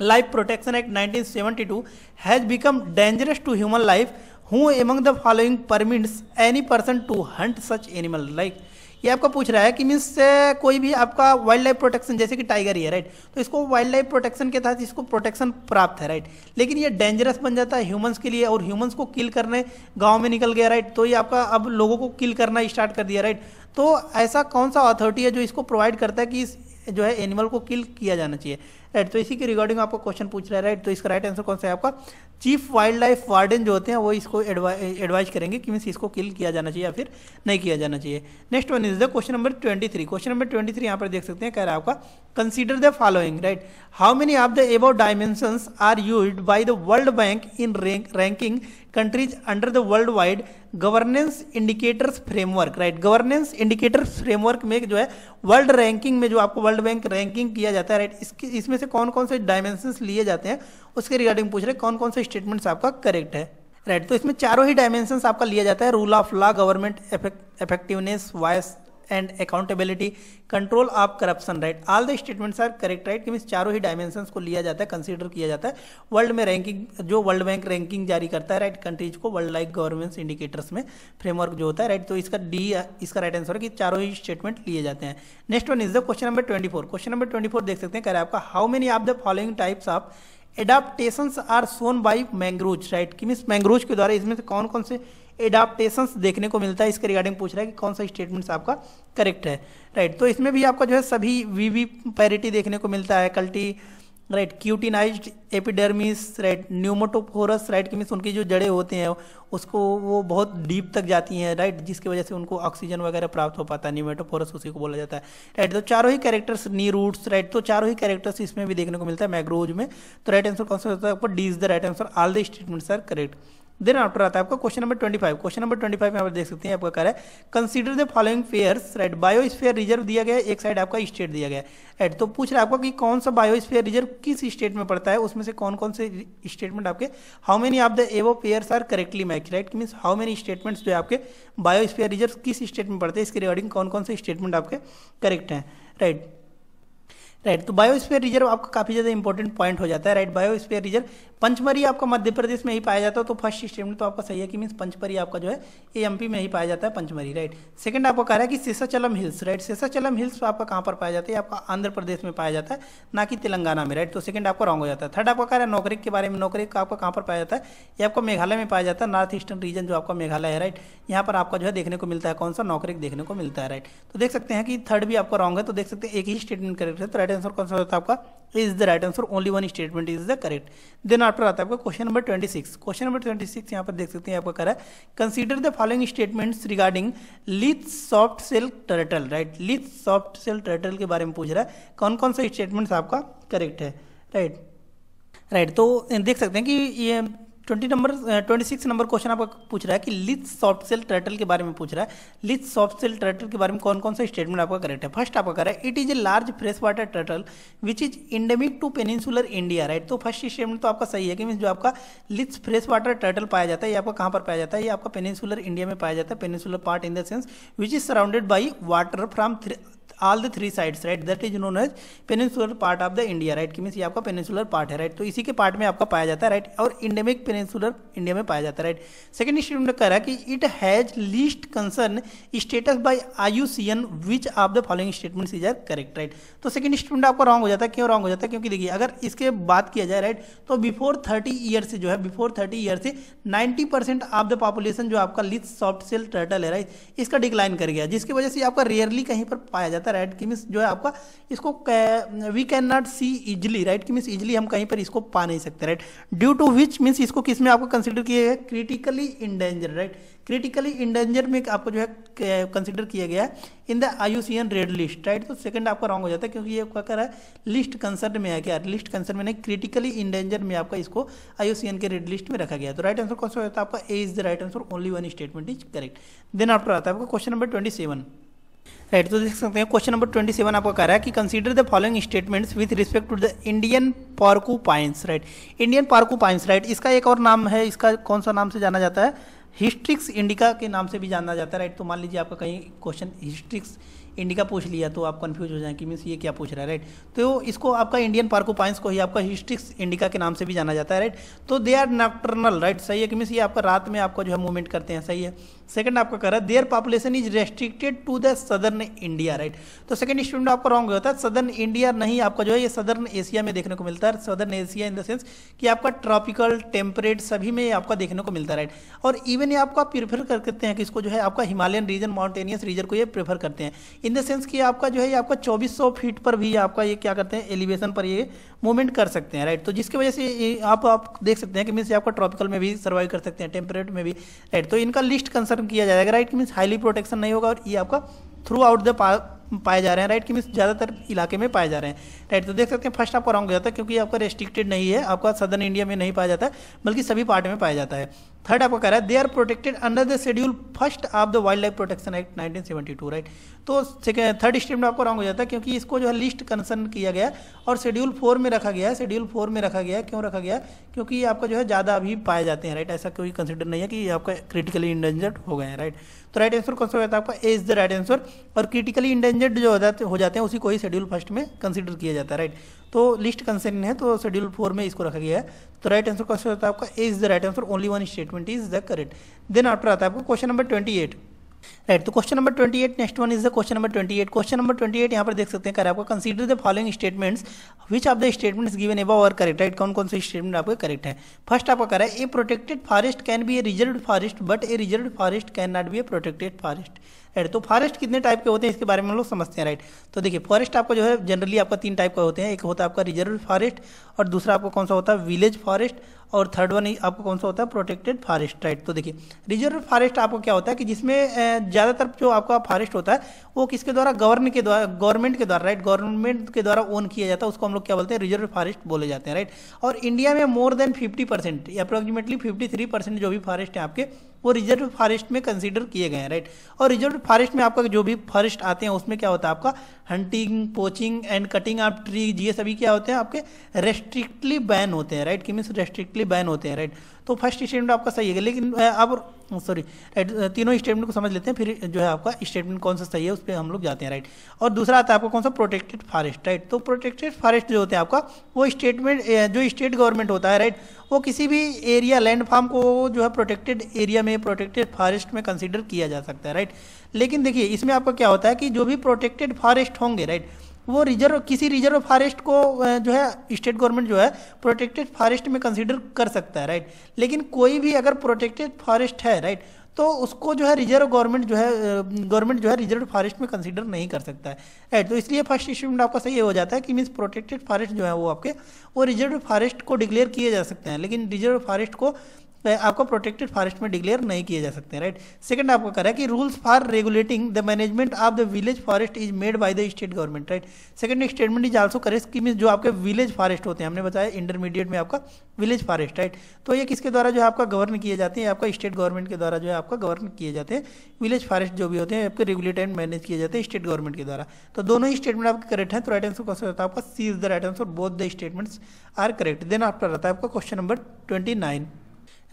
Speaker 1: act nineteen Act 1972 has become dangerous to human life who among the following permits any person to hunt such animal like ये आपका पूछ रहा है कि means कोई भी आपका wild wildlife protection जैसे कि टाइगर ही है राइट तो इसको वाइल्ड लाइफ प्रोटेक्शन के तहत इसको प्रोटेक्शन प्राप्त है राइट लेकिन ये डेंजरस बन जाता है ह्यूमंस के लिए और ह्यूमंस को किल करने गांव में निकल गया राइट तो ये आपका अब लोगों को किल करना स्टार्ट कर दिया राइट तो ऐसा कौन सा अथॉरिटी है जो इसको प्रोवाइड करता है कि इस जो है एनिमल को किल किया जाना चाहिए राइट तो इसी के रिगार्डिंग आपको क्वेश्चन पूछ रहा है राइट तो इसका राइट आंसर कौन सा है आपका चीफ वाइल्ड लाइफ वार्डन जो होते हैं वो इसको एडवाइज करेंगे कि मीन्स इसको किल किया जाना चाहिए या फिर नहीं किया जाना चाहिए next one is the question number twenty three question number twenty three यहाँ पर देख सकते हैं कह रहा है आपका consider the following right how many of the above dimension are use by the world bank in ranking countries under the world wide governance indicators framework right governance indicators framework में जो है वर्ल्ड रैंकिंग में जो आपको world bank ranking किया जाता है right right? इसमें से कौन कौन से डायमेंशन लिए जाते हैं उसके रिगार्डिंग पूछ रहे कौन कौन से स्टेटमेंट्स आपका करेक्ट है राइट right, तो इसमें चारों ही डायमेंशन आपका लिया जाता है rule of law government effectiveness voice and accountability control of corruption right all the statements are correct right mean चारों ही डायमेंशन को लिया जाता है कंसिडर किया जाता है वर्ल्ड में रैंकिंग जो वर्ल्ड बैंक रैंकिंग जारी करता है राइट right? कंट्रीज को वर्ल्ड लाइक गवर्नेंस इंडिकेटर्स में फ्रेमवर्क जो होता है राइट right? तो इसका डी इसका राइट आंसर है कि चारों ही स्टेटमेंट लिए जाते हैं next one is the question number twenty four question number twenty four देख सकते हैं करें आपका how many of the following types of adaptation are shown by mangroves right कि मीन्स मैंग्रोज के द्वारा इसमें से कौन कौन से एडाप्टेशन देखने को मिलता है इसके रिगार्डिंग पूछ रहा है कि कौन सा स्टेटमेंट्स आपका करेक्ट है राइट तो इसमें भी आपका जो है सभी वी पैरिटी देखने को मिलता है कल्टी right cutinized epidermis right pneumatophores right की मीन्स उनकी जो जड़ें होते हैं उसको वो बहुत डीप तक जाती हैं राइट जिसकी वजह से उनको ऑक्सीजन वगैरह प्राप्त हो पाता है न्यूमेटोफोरस उसी को बोला जाता है राइट तो चारों ही कैरेक्टर्स नी रूट्स राइट तो चारों ही कैरेक्टर्स इसमें भी देखने को मिलता है मैग्रोज में तो राइट आंसर कौन सा होता है D is the right answer all the statements are correct then after आता है आपका question number twenty five question number twenty five यहाँ पर देख सकते हैं आपका कह है consider the following pairs right biosphere reserve दिया गया एक साइड आपका स्टेट दिया गया है राइट तो पूछ रहा है आपका कि कौन सा स्पेयर रिजर्व किस स्टेट में पड़ता है उसमें से कौन कौन से स्टेटमेंट आपके how many of the above pairs are correctly match right means how many statements जो है आपके बायोस्फीयर रिजर्व किस स्टेट में पड़ते हैं इसके रिगार्डिंग कौन कौन से स्टेटमेंट आपके करेक्ट हैं राइट राइट तो बायोस्फीयर रिजर्व आपका काफी ज्यादा इंपॉर्टेंट पॉइंट हो जाता है राइट बायोस्फीयर रिजर्व पंचमरी आपका मध्य प्रदेश में ही पाया जाता है तो फर्स्ट स्टेटमेंट तो आपका सही है कि मीन पंचमरी आपका जो है ये एमपी में ही पाया जाता है पंचमरी राइट सेकंड आपको कह रहा है कि Seshachalam hills right Seshachalam hills आपका कहां पर पाया जाता है आपका आंध्र प्रदेश में पाया जाता है ना कि तेलंगाना में राइट तो सेकंड आपका रॉन्ग हो जाता है थर्ड आपका कह रहा है नौकरिक के बारे में का आपका कहां पर पाया जाता है ये आपको मेघालय में पाया जाता है नॉर्थ ईस्टर्न रीजन जो आपका मेघालय है राइट यहाँ पर आपका जो है देखने को मिलता है कौन सा नौकरी देखने को मिलता है राइट तो देख सकते हैं कि थर्ड भी आपका रॉन्ग है तो देख सकते हैं एक ही स्टेटमेंट करेक्ट है तो राइट आंसर कौन सा होता है आपका is the right answer only one statement is the correct then after आता है आपका question number twenty six question number twenty six यहाँ पर देख सकते हैं आपका करा है consider the following statements regarding Leith soft shell turtle right Leith soft shell turtle के बारे में पूछ रहा है कौन कौन सा स्टेटमेंट्स आपका करेक्ट है राइट right. राइट right, तो देख सकते हैं कि ये twenty number twenty six number question आपका पूछ रहा है कि लिथ सॉफ्ट सेल टर्टल के बारे में पूछ रहा है लिथ सॉफ्ट सेल टर्टल के बारे में कौन कौन सा स्टेटमेंट आपका करेक्ट है फर्स्ट आपका कर रहा है it is a large fresh water turtle which is endemic to peninsular India right तो फर्स्ट स्टेटमेंट तो आपका सही है कि मीन जो आपका लिथ फ्रेश वाटर टर्टल पाया जाता है ये आपका कहाँ पर पाया जाता है ये आपका पेनिसुलर इंडिया में पाया जाता है peninsular part in the sense which is surrounded by water from all the three sides right that is known as peninsular part of the India right means ये आपका पेनिसुलर पार्ट है right तो इसी के पार्ट में आपका पाया जाता है राइट और इंडेमिक पेनिसुलर इंडिया में पाया जाता है राइट सेकेंड स्टेटमेंट कह रहा कि it has least concern status by IUCN which of the following statement is are correct right तो सेकेंड उन्होंने आपका रॉन्ग हो जाता है क्यों रॉन्ग हो जाता है क्योंकि देखिए अगर इसके बात किया जाए राइट तो बिफोर थर्टी ईयर से जो है बिफोर थर्टी ईयर से ninety percent of the population जो आपका लिथ सॉफ्ट सेल टर्टल है राइट इसका डिक्लाइन कर गया जिसकी वजह से आपका रेयरली कहीं पर पाया जाता है जाता है राइट की मीन्स जो है आपका इसको we can not see easily right की मीन्स इजिली हम कहीं पर इसको पा नहीं सकते right due to which means इसको किस में आपको कंसिडर किया गया critically endanger right critically endanger में आपको जो है कंसिडर किया गया है in the IUCN red list right तो सेकंड आपका रॉन्ग हो जाता है क्योंकि ये क्या कर रहा है लिस्ट कंसर्न में है क्या लिस्ट कंसर्न में नहीं क्रिटिकली इंडेंजर में आपका इसको आयुसियन के रेड लिस्ट में रखा गया तो राइट आंसर कौन सा होता है आपका A is the right answer only one statement is correct then after आता है आपका question number twenty seven right तो देख सकते हैं क्वेश्चन नंबर ट्वेंटी सेवन आपका कह रहा है कि consider the following statements with respect to the Indian porcupines right Indian porcupines right इसका एक और नाम है इसका कौन सा नाम से जाना जाता है हिस्ट्रिक्स इंडिका के नाम से भी जाना जाता है राइट तो मान लीजिए आपका कहीं क्वेश्चन हिस्ट्रिक्स इंडिका पूछ लिया तो आप कन्फ्यूज हो जाएं कि मीन्स ये क्या पूछ रहा है राइट तो इसको आपका इंडियन पाइंस को ही आपका हिस्ट्रिक्स इंडिका के नाम से भी जाना जाता है राइट तो दे आर नॉक्टर्नल राइट सही है कि मीन्स ये आपका रात में आपका जो है मूवमेंट करते हैं सही है सेकंड आपका कर रहा है their population is restricted to the southern India right तो सेकंड स्टूडेंट आपका रॉन्ग होता है सदर्न इंडिया नहीं आपका जो है ये सदर्न एशिया में देखने को मिलता है southern Asia in the sense कि आपका ट्रॉपिकल टेम्परेट सभी में आपका देखने को मिलता है राइट और इवन ये आपका प्रीफर करते हैं कि इसको जो है आपका हिमालयन रीजन माउंटेनियस रीजन को ये प्रेफर करते हैं इन द सेंस कि आपका जो है आपका चौबीस फीट पर भी आपका ये क्या करते हैं एलिवेशन पर ये मूवमेंट कर सकते हैं राइट तो जिसकी वजह से आप, आप देख सकते हैं कि मीन्स आपका ट्रॉपिकल में भी सर्वाइव कर सकते हैं टेम्परेट में भी राइट तो इनका लिस्ट कंसर्ट प्रोटेक्शन किया जाएगा राइट की मीन्स हाईली प्रोटेक्शन नहीं होगा और ये आपका थ्रू आउट द पाए जा रहे हैं राइट की मीन्स ज़्यादातर इलाके में पाए जा रहे हैं राइट तो देख सकते हैं फर्स्ट आपका रॉन्ग हो जाता है क्योंकि आपका रेस्ट्रिक्टेड नहीं है आपका सदर्न इंडिया में नहीं पाया जाता है बल्कि सभी पार्ट में पाया जाता है थर्ड आपका कह रहा है they are protected under the schedule first of the wildlife protection act 1972 right तो थर्ड स्टेटमेंट आपको रॉन्ग हो जाता है क्योंकि इसको जो है लिस्ट कंसर्न किया गया और शेड्यूल फोर में रखा गया है शेड्यूल फोर में रखा गया है क्यों रखा गया क्योंकि आपका जो है ज़्यादा अभी पाए जाते हैं राइट ऐसा कोई कंसिडर नहीं है कि आपका क्रिटिकली इंडेंजर्ड हो गए हैं राइट तो राइट आंसर कौन सा हो जाता है आपका A is the right answer और क्रिटिकली इंडेंजर्ड जो हो जाते हैं उसी को ही शेड्यूल फर्स्ट में कंसिडर किया जाता है राइट तो लिस्ट कंसर्न है तो शेड्यूल फोर में इसको रखा गया है तो राइट आंसर क्वेश्चन होता है आपका is the right answer only one statement is the correct then after आता है आपका question number twenty eight right तो question number twenty eight next one is the question number twenty eight question number twenty eight यहाँ पर देख सकते हैं कर आपका consider the following statements which of the statements given above are correct right कौन कौन से स्टेटमेंट आपका करेक्ट है फर्स्ट आपका करा है a protected forest can be a reserve forest but a reserve forest can not be a protected forest right तो forest कितने टाइप के होते हैं इसके बारे में हम लोग समझते हैं राइट तो देखिए फॉरेस्ट आपका जो है जनरली आपका तीन टाइप का होते हैं एक होता है आपका रिजर्व फॉरेस्ट और दूसरा आपका कौन सा होता है विलेज फॉरेस्ट और थर्ड वन आपका कौन सा होता है प्रोटेक्टेड फॉरेस्ट राइट तो देखिए रिजर्व फॉरेस्ट आपको क्या होता है कि जिसमें ज़्यादातर जो आपका फॉरेस्ट होता है वो किसके द्वारा गवर्न के द्वारा गवर्नमेंट के द्वारा राइट गवर्नमेंट के द्वारा ओन किया जाता है उसको हम लोग क्या बोलते हैं रिजर्व फॉरेस्ट बोले जाते हैं राइट और इंडिया में more than fifty percent approximately fifty three percent जो भी फॉरेस्ट हैं आपके वो रिजर्व फॉरेस्ट में कंसिडर किए गए हैं राइट और रिजर्व फॉरेस्ट में आपका जो भी फॉरेस्ट आते हैं उसमें क्या होता है आपका hunting poaching and cutting of tree ये सभी क्या होते हैं आपके रेस्ट्रिक्टली बैन होते हैं राइट कि मीन्स रेस्ट्रिक्टली बैन होते हैं राइट तो फर्स्ट स्टेटमेंट आपका सही है लेकिन अब सॉरी तीनों स्टेटमेंट को समझ लेते हैं फिर जो है आपका स्टेटमेंट कौन सा सही है उस पर हम लोग जाते हैं राइट और दूसरा आता है आपका कौन सा प्रोटेक्टेड फॉरेस्ट राइट तो प्रोटेक्टेड फॉरेस्ट जो होते हैं आपका वो स्टेटमेंट जो स्टेट गवर्नमेंट होता है राइट वो किसी भी एरिया लैंड फार्म को जो है प्रोटेक्टेड एरिया में प्रोटेक्टेड फॉरेस्ट में कंसिडर किया जा सकता है राइट लेकिन देखिए इसमें आपका क्या होता है कि जो भी प्रोटेक्टेड फॉरेस्ट होंगे राइट वो रिजर्व किसी रिजर्व फॉरेस्ट को जो है स्टेट गवर्नमेंट जो है प्रोटेक्टेड फॉरेस्ट में कंसिडर कर सकता है राइट लेकिन कोई भी अगर प्रोटेक्टेड फॉरेस्ट है राइट तो उसको जो है रिजर्व गवर्नमेंट जो है गवर्नमेंट जो है रिजर्व फॉरेस्ट में कंसिडर नहीं कर सकता है राइट तो इसलिए फर्स्ट स्टेटमेंट आपका सही हो जाता है कि मीन्स प्रोटेक्टेड फॉरेस्ट जो है वो आपके वो रिजर्व फॉरेस्ट को डिक्लेयर किए जा सकते हैं लेकिन रिजर्व फॉरेस्ट को आपको प्रोटेक्टेड फॉरेस्ट में डिक्लेयर नहीं किए जा सकते राइट सेकंड आपको कह रहा है कि rules for regulating the management of the village forest is made by the state government right second statement is also correct कि मीन जो आपके विलेज फॉरेस्ट होते हैं हमने बताया इंटरमीडिएट में आपका विलेज फॉरेस्ट राइट तो ये किसके द्वारा जो है आपका गवर्न किए जाते हैं आपका स्टेट गवर्नमेंट के द्वारा जो है आपका गवर्न किए जाते हैं विलेज फॉरेस्ट जो भी होते हैं आपके रेगुलेट एंड मैनेज किए जाते हैं स्टेट गवर्नमेंट के द्वारा तो दोनों ही स्टेटमेंट आपके करेक्ट हैं तो राइट आंसर क्वेश्चन होता है आपका C is the right answer both the statements are correct then after रहता है आपका question number twenty nine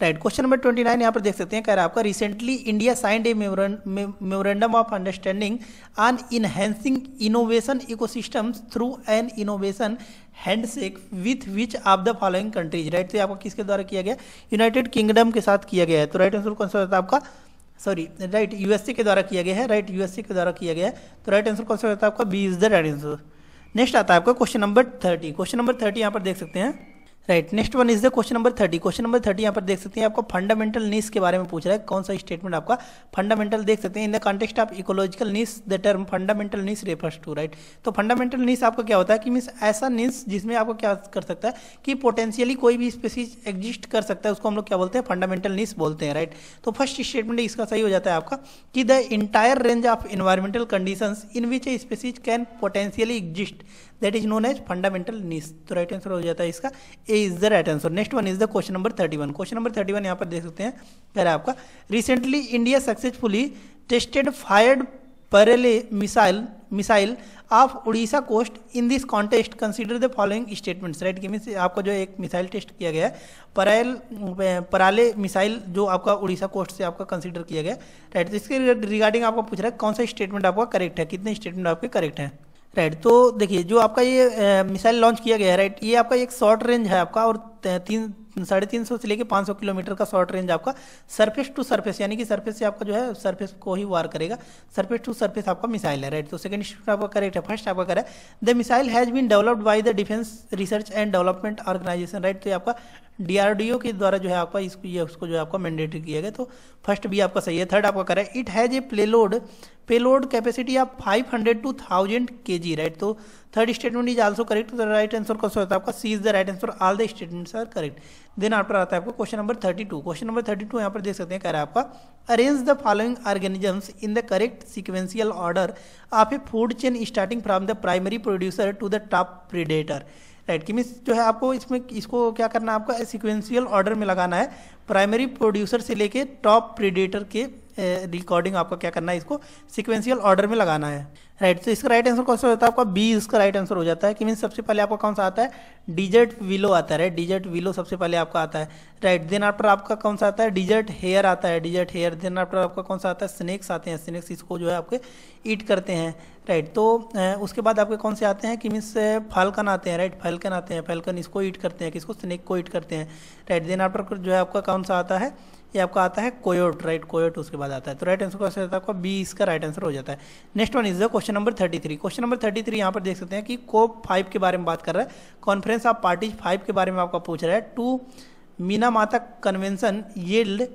Speaker 1: right question number twenty nine यहाँ पर देख सकते हैं कह रहा है आपका recently India signed a memorandum of understanding on enhancing innovation system through an innovation handshake with which of the following countries right तो आपका किसके द्वारा किया गया यूनाइटेड किंगडम के साथ किया गया है तो राइट आंसर कौन सा होता है आपका सॉरी राइट यूएसए के द्वारा किया गया है राइट यूएसए के द्वारा किया गया है तो राइट आंसर कौन सा होता है आपका B is the right answer next आता है आपका question number thirty question number thirty यहाँ पर देख सकते हैं right next one is the question number thirty question number thirty यहाँ पर देख सकते हैं आपको फंडामेंटल नीस के बारे में पूछ रहा है कौन सा स्टेटमेंट आपका फंडामेंटल देख सकते हैं in the context of ecological niche the term fundamental niche refers to right तो फंडामेंटल नीस आपका क्या होता है कि मीन्स ऐसा नीस जिसमें आपको क्या कर सकता है कि पोटेंशियली कोई भी स्पेसीज एग्जिस्ट कर सकता है उसको हम लोग क्या बोलते हैं फंडामेंटल नीस बोलते हैं राइट तो फर्स्ट स्टेटमेंट इसका सही हो जाता है आपका कि the entire range of environmental condition in which a species can potentially exist that is known as fundamental niche तो राइट आंसर हो जाता है इसका A is the right answer next one is the question number thirty one question number thirty one यहाँ पर देख सकते हैं कह रहा है आपका recently India successfully tested fired Pralay missile missile off Odisha coast in this contest consider the following statements right की मीन आपका जो एक मिसाइल टेस्ट किया गया है परायल पराले मिसाइल जो आपका उड़ीसा कोस्ट से आपका कंसिडर किया गया राइट right, तो इसके रिगार्डिंग आपको पूछ रहा है कौन सा स्टेटमेंट आपका करेक्ट है कितने स्टेटमेंट आपके करेक्ट हैं राइट तो देखिए जो आपका ये मिसाइल लॉन्च किया गया है राइट ये आपका एक शॉर्ट रेंज है आपका और तीन साढ़े तीन सौ से लेकर पाँच सौ किलोमीटर का शॉर्ट रेंज आपका सरफेस टू सरफेस यानी कि सरफेस से आपका जो है सरफेस को ही वार करेगा सरफेस टू सरफेस आपका मिसाइल है राइट तो सेकंड आपका करेक्ट है फर्स्ट आपका correct the missile has been developed by the defence research and development organisation right तो ये आपका डीआरडीओ के द्वारा जो है आपका इसको ये उसको जो है आपका मैंडेटरी किया गया तो फर्स्ट भी आपका सही है थर्ड आपका करें it has a payload payload capacity आप hundred two K G right तो third statement is also correct तो राइट आंसर कौन सा होता है आपका C is the right answer all the statements are correct then after आता है आपका question number thirty two question number thirty two यहाँ पर देख सकते हैं कह रहा है आपका arrange the following organisms in the correct sequential order of a food chain starting from the primary producer to the top predator right कि मीन्स जो है आपको इसमें इसको क्या करना है आपको सिक्वेंशियल ऑर्डर में लगाना है प्राइमरी प्रोड्यूसर से लेके टॉप प्रीडेटर के रिकॉर्डिंग आपका क्या करना है इसको सिक्वेंशियल ऑर्डर में लगाना है राइट right, तो इसका राइट आंसर कौन सा होता है आपका बी इसका राइट आंसर हो जाता है कि मीन सबसे पहले आपका कौन सा आता है डिजर्ट विलो आता है राइट डिजर्ट विलो सबसे पहले आपका आता है राइट देन आफ्टर आपका कौन सा आता है डिजर्ट हेयर आता है डिजर्ट हेयर देन आफ्टर आपका कौन सा आता है स्नैक्स आते हैं स्नैक्स इसको जो है आपके ईट करते हैं राइट right, तो उसके बाद आपके कौन से आते हैं कि मीन्स फालकन आते हैं राइट फालकन आते हैं फालकन इसको ईट करते हैं किसको स्नैक को ईट करते हैं राइट देन आफ्टर जो है आपका कौन सा आता है ये आपका आता है कोयोट राइट कोयोट उसके बाद आता है तो राइट आंसर कौन सा है आपका बी इसका राइट आंसर हो जाता है next one is the question number thirty three question number thirty three यहाँ पर देख सकते हैं कि कोप फाइव के बारे में बात कर रहा है कॉन्फ्रेंस ऑफ पार्टी फाइव के बारे में आपका पूछ रहा है to Minamata convention yield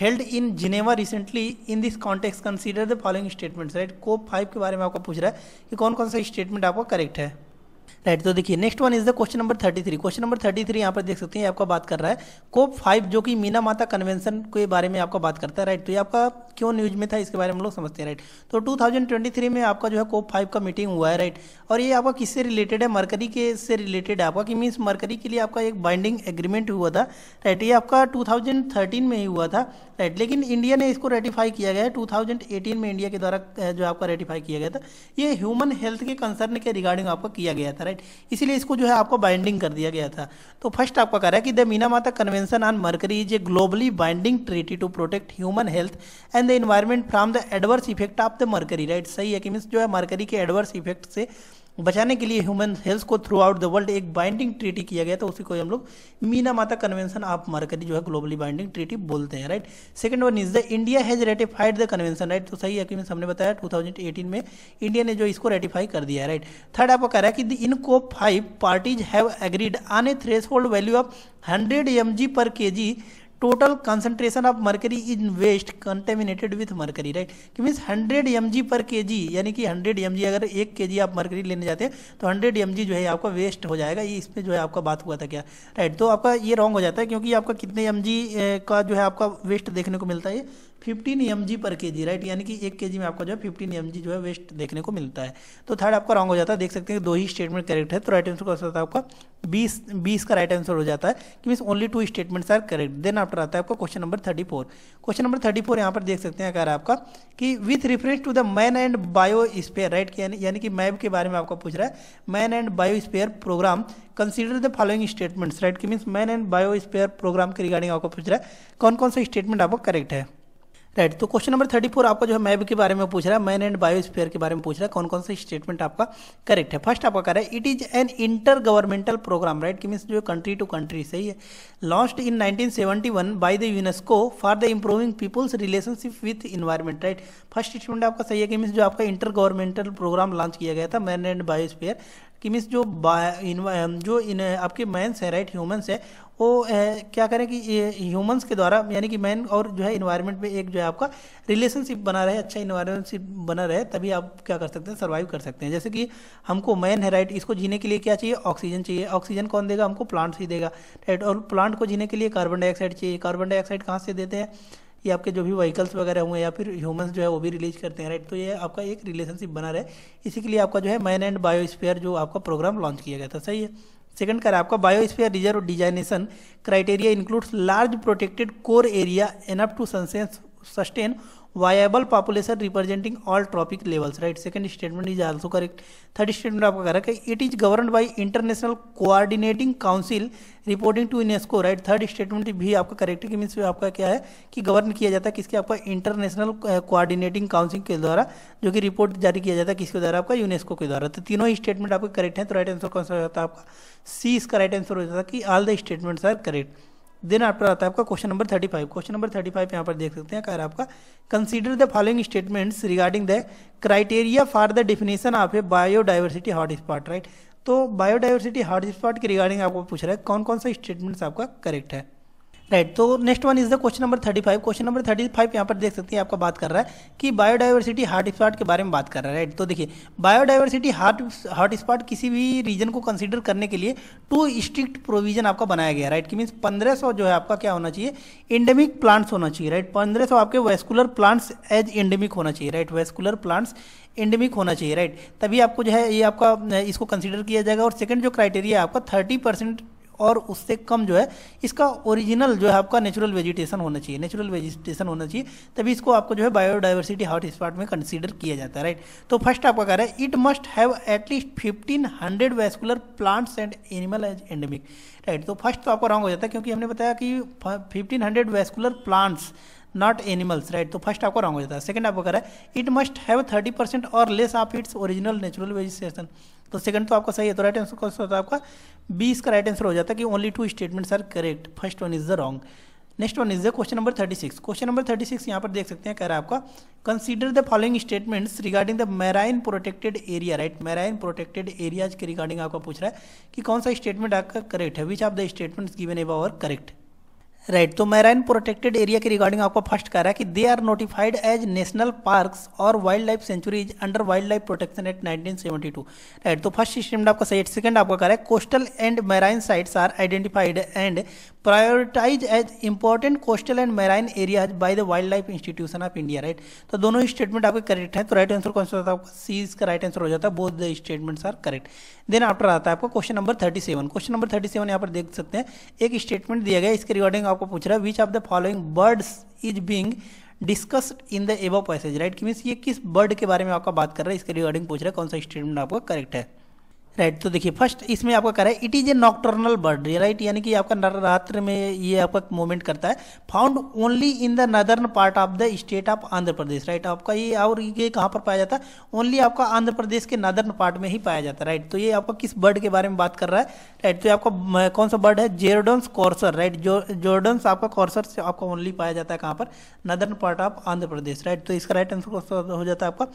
Speaker 1: held in Geneva recently in this context consider the following statement right COP five के बारे में आपका पूछ रहा है कि कौन कौन सा स्टेटमेंट आपका करेक्ट है राइट तो देखिए next one is the question number thirty three question number thirty three यहाँ पर देख सकते हैं आपका बात कर रहा है कोप फाइव जो कि मीना माता कन्वेंशन के बारे में आपका बात करता है राइट तो ये आपका क्यों न्यूज में था इसके बारे में हम लोग समझते हैं राइट तो थ्री में आपका जो है कोप फाइव का मीटिंग हुआ है राइट और ये आपका किससे रिलेटेड है मरकरी के से रिलेटेड है आपका कि मीन्स मरकरी के लिए आपका एक बाइंडिंग एग्रीमेंट हुआ था राइट ये आपका थर्टीन में ही हुआ था राइट लेकिन इंडिया ने इसको रेटिफाई किया गया है एटीन में इंडिया के द्वारा जो आपका रेटिफाई किया गया था ये ह्यूमन हेल्थ के कंसर्न के रिगार्डिंग आपका किया गया था राइट राइट इसीलिए इसको जो है आपको बाइंडिंग कर दिया गया था तो फर्स्ट आपका कह रहा है कि the Minamata convention on mercury is a globally binding treaty to protect human health and the environment from the adverse effect of the mercury right सही है कि मीन्स जो है मर्करी के एडवर्स इफेक्ट से बचाने के लिए ह्यूमन हेल्थ को थ्रू आउट द वर्ल्ड एक बाइंडिंग ट्रीटी किया गया था उसी को हम लोग Meena Minamata convention of mercury जो है ग्लोबली बाइंडिंग ट्रीटी बोलते हैं right second one is the India has ratified the convention right तो सही है हमने बताया 2018 में इंडिया ने जो इसको रेटिफाई कर दिया राइट थर्ड आपको कह रहा है कि इनको five parties have agreed on a threshold value of hundred M per K total concentration of mercury in waste contaminated with mercury right कि means hundred M per K यानी कि हंड्रेड एम अगर एक के आप मरकरी लेने जाते हैं तो हंड्रेड एम जो है आपका वेस्ट हो जाएगा ये इसमें जो है आपका बात हुआ था क्या राइट right, तो आपका ये रॉन्ग हो जाता है क्योंकि आपका कितने एम का जो है आपका वेस्ट देखने को मिलता है फिफ्टीन एम पर के जी राइट यानी कि एक के में आपका जो है फिफ्टीन एम जो है वेस्ट देखने को मिलता है तो थर्ड आपका रॉन्ग हो जाता है देख सकते हैं दो ही स्टेटमेंट करेक्ट है तो राइट आंसर कौन सा है आपका बीस बीस का राइट आंसर हो जाता है कि mean only two statements are correct then after आता है आपका question number thirty four question number thirty four यहाँ पर देख सकते हैं अगर है आपका कि with reference to the man and biosphere right यानी कि मैप के बारे में आपका पूछ रहा है man and biosphere programme consider the following statements right की means man and biosphere programme के रिगार्डिंग आपको पूछ रहा है कौन कौन सा स्टेटमेंट आपको करेक्ट है राइट तो क्वेश्चन नंबर थर्टी फोर आपका जो है मैप के बारे में पूछ रहा है मैन एंड बायोस्फीयर के बारे में पूछ रहा है कौन कौन सा स्टेटमेंट आपका करेक्ट है फर्स्ट आपका कह रहा है it is an intergovernmental programme right कि मीन्स जो कंट्री टू कंट्री सही है launch in 1971 by the UNESCO for the improving people's relationship with environment right first statement आपका सही है कि मीन्स जो आपका इंटर गवर्नमेंटल प्रोग्राम लॉन्च किया गया था मैन एंड बायोस्फीयर कि मीन्स जो जो इन आपके मैंस हैं राइट ह्यूमन्स है वो ए, क्या करें कि ह्यूमंस के द्वारा यानी कि मैन और जो है इन्वायरमेंट में एक जो है आपका रिलेशनशिप बना रहे अच्छा इन्वायरमेंटशिप बना रहे तभी आप क्या कर सकते हैं सर्वाइव कर सकते हैं जैसे कि हमको मैन है राइट इसको जीने के लिए क्या चाहिए ऑक्सीजन चाहिए ऑक्सीजन कौन देगा हमको प्लांट्स ही देगा राइट और प्लांट को जीने के लिए कार्बन डाइऑक्साइड चाहिए कार्बन डाइऑक्साइड कहाँ से देते हैं ये आपके जो भी व्हीकल्स वगैरह हुए या फिर ह्यूमंस जो है वो भी रिलीज करते हैं राइट तो ये आपका एक रिलेशनशिप बना रहे इसी के लिए आपका जो है मैन एंड बायोस्फीयर जो आपका प्रोग्राम लॉन्च किया गया था सही है सेकंड कर आपका biosphere reserve designation criteria includes large protected core area enough to sustain viable population representing all trophic levels right second statement is also correct third statement आपका करेक्ट है it is govern by international coordinating council reporting to UNESCO right third statement भी आपका correct है कि means आपका क्या है कि गवर्न किया जाता है किसके आपका इंटरनेशनल कोऑर्डिनेटिंग काउंसिल के द्वारा जो कि रिपोर्ट जारी किया जाता है किसके द्वारा आपका यूनेस्को के द्वारा तो तीनों ही स्टेटमेंट आपके करेक्ट है तो राइट आंसर कौन सा हो जाता है आपका सी इसका राइट आंसर हो जाता है कि all the statements are correct then आपका आता है आपका question number thirty five question number thirty five यहाँ पर देख सकते हैं कह रहा आपका consider the following statements regarding the criteria for the definition of a biodiversity hot spot right तो बायोडाइवर्सिटी हॉट स्पॉट के रिगार्डिंग आपको पूछ रहा है कौन कौन सा स्टेटमेंट्स आपका करेक्ट है राइट तो next one is the question number thirty five question number thirty five यहाँ पर देख सकते हैं आपका बात कर रहा है कि बायोडाइवर्सिटी हार्ट स्पॉट के बारे में बात कर रहा है राइट तो देखिए बायोडाइवर्सिटी हार्ट हार्ट स्पॉट किसी भी रीजन को कंसिडर करने के लिए टू स्ट्रिक्ट प्रोविजन आपका बनाया गया राइट की मीन्स पंद्रह सौ जो है आपका क्या होना चाहिए एंडेमिक प्लांट्स होना चाहिए राइट पंद्रह सौ आपके वेस्कुलर प्लांट्स एज एंडेमिक होना चाहिए राइट वेस्कुलर प्लांट्स एंडेमिक होना चाहिए राइट तभी आपको जो है ये आपका इसको कंसिडर किया जाएगा और सेकंड जो क्राइटेरिया है आपका थर्टी परसेंट और उससे कम जो है इसका ओरिजिनल जो है आपका नेचुरल वेजिटेशन होना चाहिए नेचुरल वेजिटेशन होना चाहिए तभी इसको आपको जो है बायोडाइवर्सिटी हॉट स्पॉट में कंसिडर किया जाता है राइट तो फर्स्ट आपका कह रहा है it must have at least fifteen hundred vascular plants and animal as endemic right तो फर्स्ट तो आपका रॉन्ग हो जाता है क्योंकि हमने बताया कि fifteen hundred vascular plants not animals right तो फर्स्ट आपको रॉन्ग हो जाता है सेकंड आपको कह रहा है it must have thirty percent or less of its original natural vegetation तो सेकंड तो आपका सही है तो राइट आंसर कौन सा होता है आपका बी इसका राइट आंसर हो जाता है कि only two statements are correct first one is the wrong next one is the question number thirty six question number thirty six यहाँ पर देख सकते हैं कह रहा है आपका consider the following statements regarding the marine protected area right marine protected areas के रिगार्डिंग आपका पूछ रहा है कि कौन सा स्टेटमेंट आपका करेक्ट है which of the statements given above are correct right right, तो मैराइन प्रोटेक्टेड एरिया के रिगार्डिंग आपको फर्स्ट कह रहा है कि they are notified as national parks or wildlife sanctuaries under wildlife protection act 1972 right तो first statement आपका सही सेकंड आपका कह रहा है coastal and marine sites are identified and prioritise as important coastal and marine area by the wild life institution of India right तो दोनों ही statement आपके करेक्ट हैं तो राइट आंसर कौन सा होता है आपका सी इसका राइट आंसर हो जाता है both the statements are correct then after आता है आपका question number thirty seven question number thirty seven यहाँ पर देख सकते हैं एक स्टेटमेंट दिया गया इसके रिगार्डिंग आपको पूछ रहा है which of the following birds is being discussed in the above passage right means ये किस बर्ड के बारे में आपका बात कर रहा है इसके रिगार्डिंग पूछ रहा है कौन सा स्टेटमेंट आपका करेक्ट है राइट तो देखिए फर्स्ट इसमें आपका कह रहा है it is a nocturnal bird right यानी कि आपका नवरात्र में ये आपका मूवमेंट करता है found only in the northern part of the state of Andhra Pradesh right आपका ये और ये कहाँ पर पाया जाता है ओनली आपका आंध्र प्रदेश के नदर्न पार्ट में ही पाया जाता है राइट तो ये आपका किस बर्ड के बारे में बात कर रहा है राइट तो आपका कौन सा बर्ड है जेरोडन्स कॉर्सर राइट जोर्डन्स आपका कॉर्सर से आपका ओनली पाया जाता है कहाँ पर northern part of Andhra Pradesh right तो इसका राइट आंसर हो जाता है आपका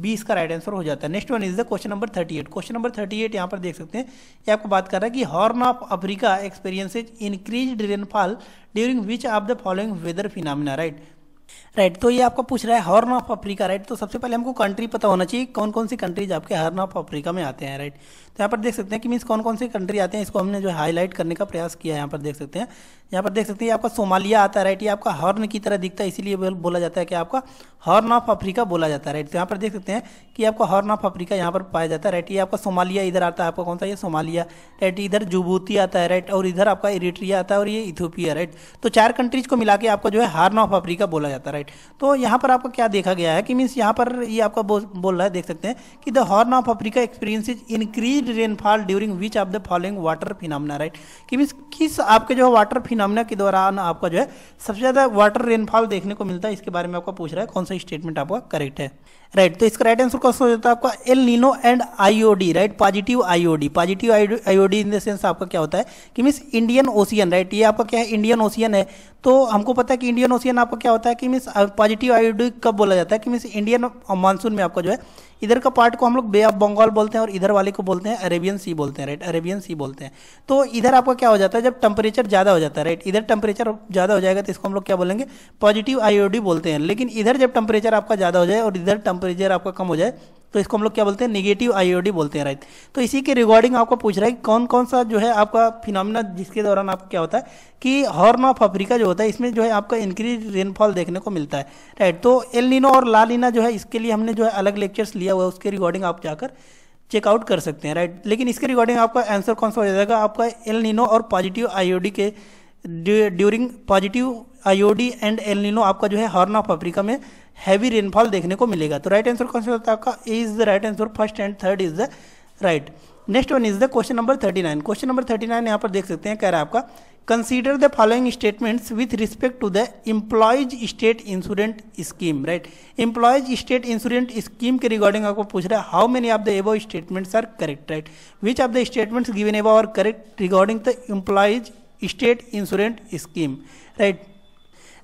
Speaker 1: बी इसका राइट आंसर हो जाता है next one is the question number thirty eight question number thirty eight यहाँ पर देख सकते हैं ये आपको बात कर रहा है कि Horn of Africa experiences increase rainfall during which of the following weather phenomena right right right, तो ये आपका पूछ रहा है हॉर्न ऑफ अफ्रीका राइट तो सबसे पहले हमको कंट्री पता होना चाहिए कौन कौन सी कंट्रीज आपके हॉर्न ऑफ अफ्रीका में आते हैं राइट तो यहाँ पर देख सकते हैं कि मीन्स कौन कौन सी कंट्री आते हैं इसको हमने जो हाईलाइट करने का प्रयास किया है यहाँ पर देख सकते हैं यहाँ पर देख सकते हैं आपका सोमालिया आता है राइट ये आपका हॉर्न की तरह दिखता है इसीलिए बोला जाता है कि आपका हॉर्न ऑफ अफ्रीका बोला जाता है राइट तो यहाँ पर देख सकते हैं कि आपका हॉर्न ऑफ अफ्रीका यहाँ पर पाया जाता है राइट ये आपका सोमालिया इधर आता है आपका कौन सा ये सोमालिया राइट इधर जुबूती आता है राइट और इधर आपका इरिट्रिया आता है और ये इथोपिया राइट तो चार कंट्रीज को मिला के आपका जो है हार्न ऑफ अफ्रीका बोला जाता है राइट तो यहाँ पर आपका क्या देखा गया है कि मीन्स यहाँ पर ये आपका बोल रहा है देख सकते हैं कि the Horn of Africa experience is increase acid rainfall during which of the following water phenomena right कि मीन्स किस आपके जो है वाटर फिनामना के दौरान आपका जो है सबसे ज़्यादा वाटर रेनफॉल देखने को मिलता है इसके बारे में आपका पूछ रहा है कौन सा स्टेटमेंट आपका करेक्ट है राइट तो इसका राइट आंसर कौन सा हो जाता है आपका El Nino and IOD right positive IOD positive IOD in the sense आपका क्या होता है कि मीन्स इंडियन ओशियन राइट ये आपका क्या है इंडियन ओशियन है तो हमको पता है कि इंडियन ओशियन आपका क्या होता है कि मीन्स पॉजिटिव आईओडी कब बोला जाता है कि मीन्स इंडियन मानसून में आपका जो है इधर का पार्ट को हम लोग बे ऑफ बंगाल बोलते हैं और इधर वाले को बोलते हैं अरेबियन सी बोलते हैं राइट अरेबियन सी बोलते हैं तो इधर आपका क्या हो जाता है जब टेम्परेचर ज़्यादा हो जाता है राइट इधर टेम्परेचर ज़्यादा हो जाएगा तो इसको हम लोग क्या बोलेंगे पॉजिटिव आईओडी बोलते हैं लेकिन इधर जब टेम्परेचर आपका ज़्यादा हो जाए और इधर टेम्परेचर आपका कम हो जाए तो इसको हम लोग क्या बोलते हैं निगेटिव आईओडी बोलते हैं राइट तो इसी के रिगार्डिंग आपको पूछ रहा है कि कौन कौन सा जो है आपका फिनोमिना जिसके दौरान आपको क्या होता है कि हॉर्न ऑफ अफ्रीका जो होता है इसमें जो है आपका इंक्रीज रेनफॉल देखने को मिलता है राइट तो एल नीनो और ला लीना जो है इसके लिए हमने जो है अलग लेक्चर्स लिया हुआ है उसके रिगार्डिंग आप जाकर चेकआउट कर सकते हैं राइट लेकिन इसके रिगार्डिंग आपका आंसर कौन सा हो जाएगा आपका एल नीनो और पॉजिटिव आईओडी के during positive IOD and El Nino आपका जो है हॉर्न ऑफ अफ्रीका में हैवी रेनफॉल देखने को मिलेगा तो राइट आंसर कौन सा होता है आपका A is the right answer first and third is the right next one is the question number thirty nine question number thirty nine यहाँ पर देख सकते हैं कह रहा है आपका consider the following statements with respect to the employees state insurance scheme right employees state insurance scheme के रिगार्डिंग आपको पूछ रहा है how many of the above statements are correct right which of the statements given above are correct regarding the employees state insurance scheme right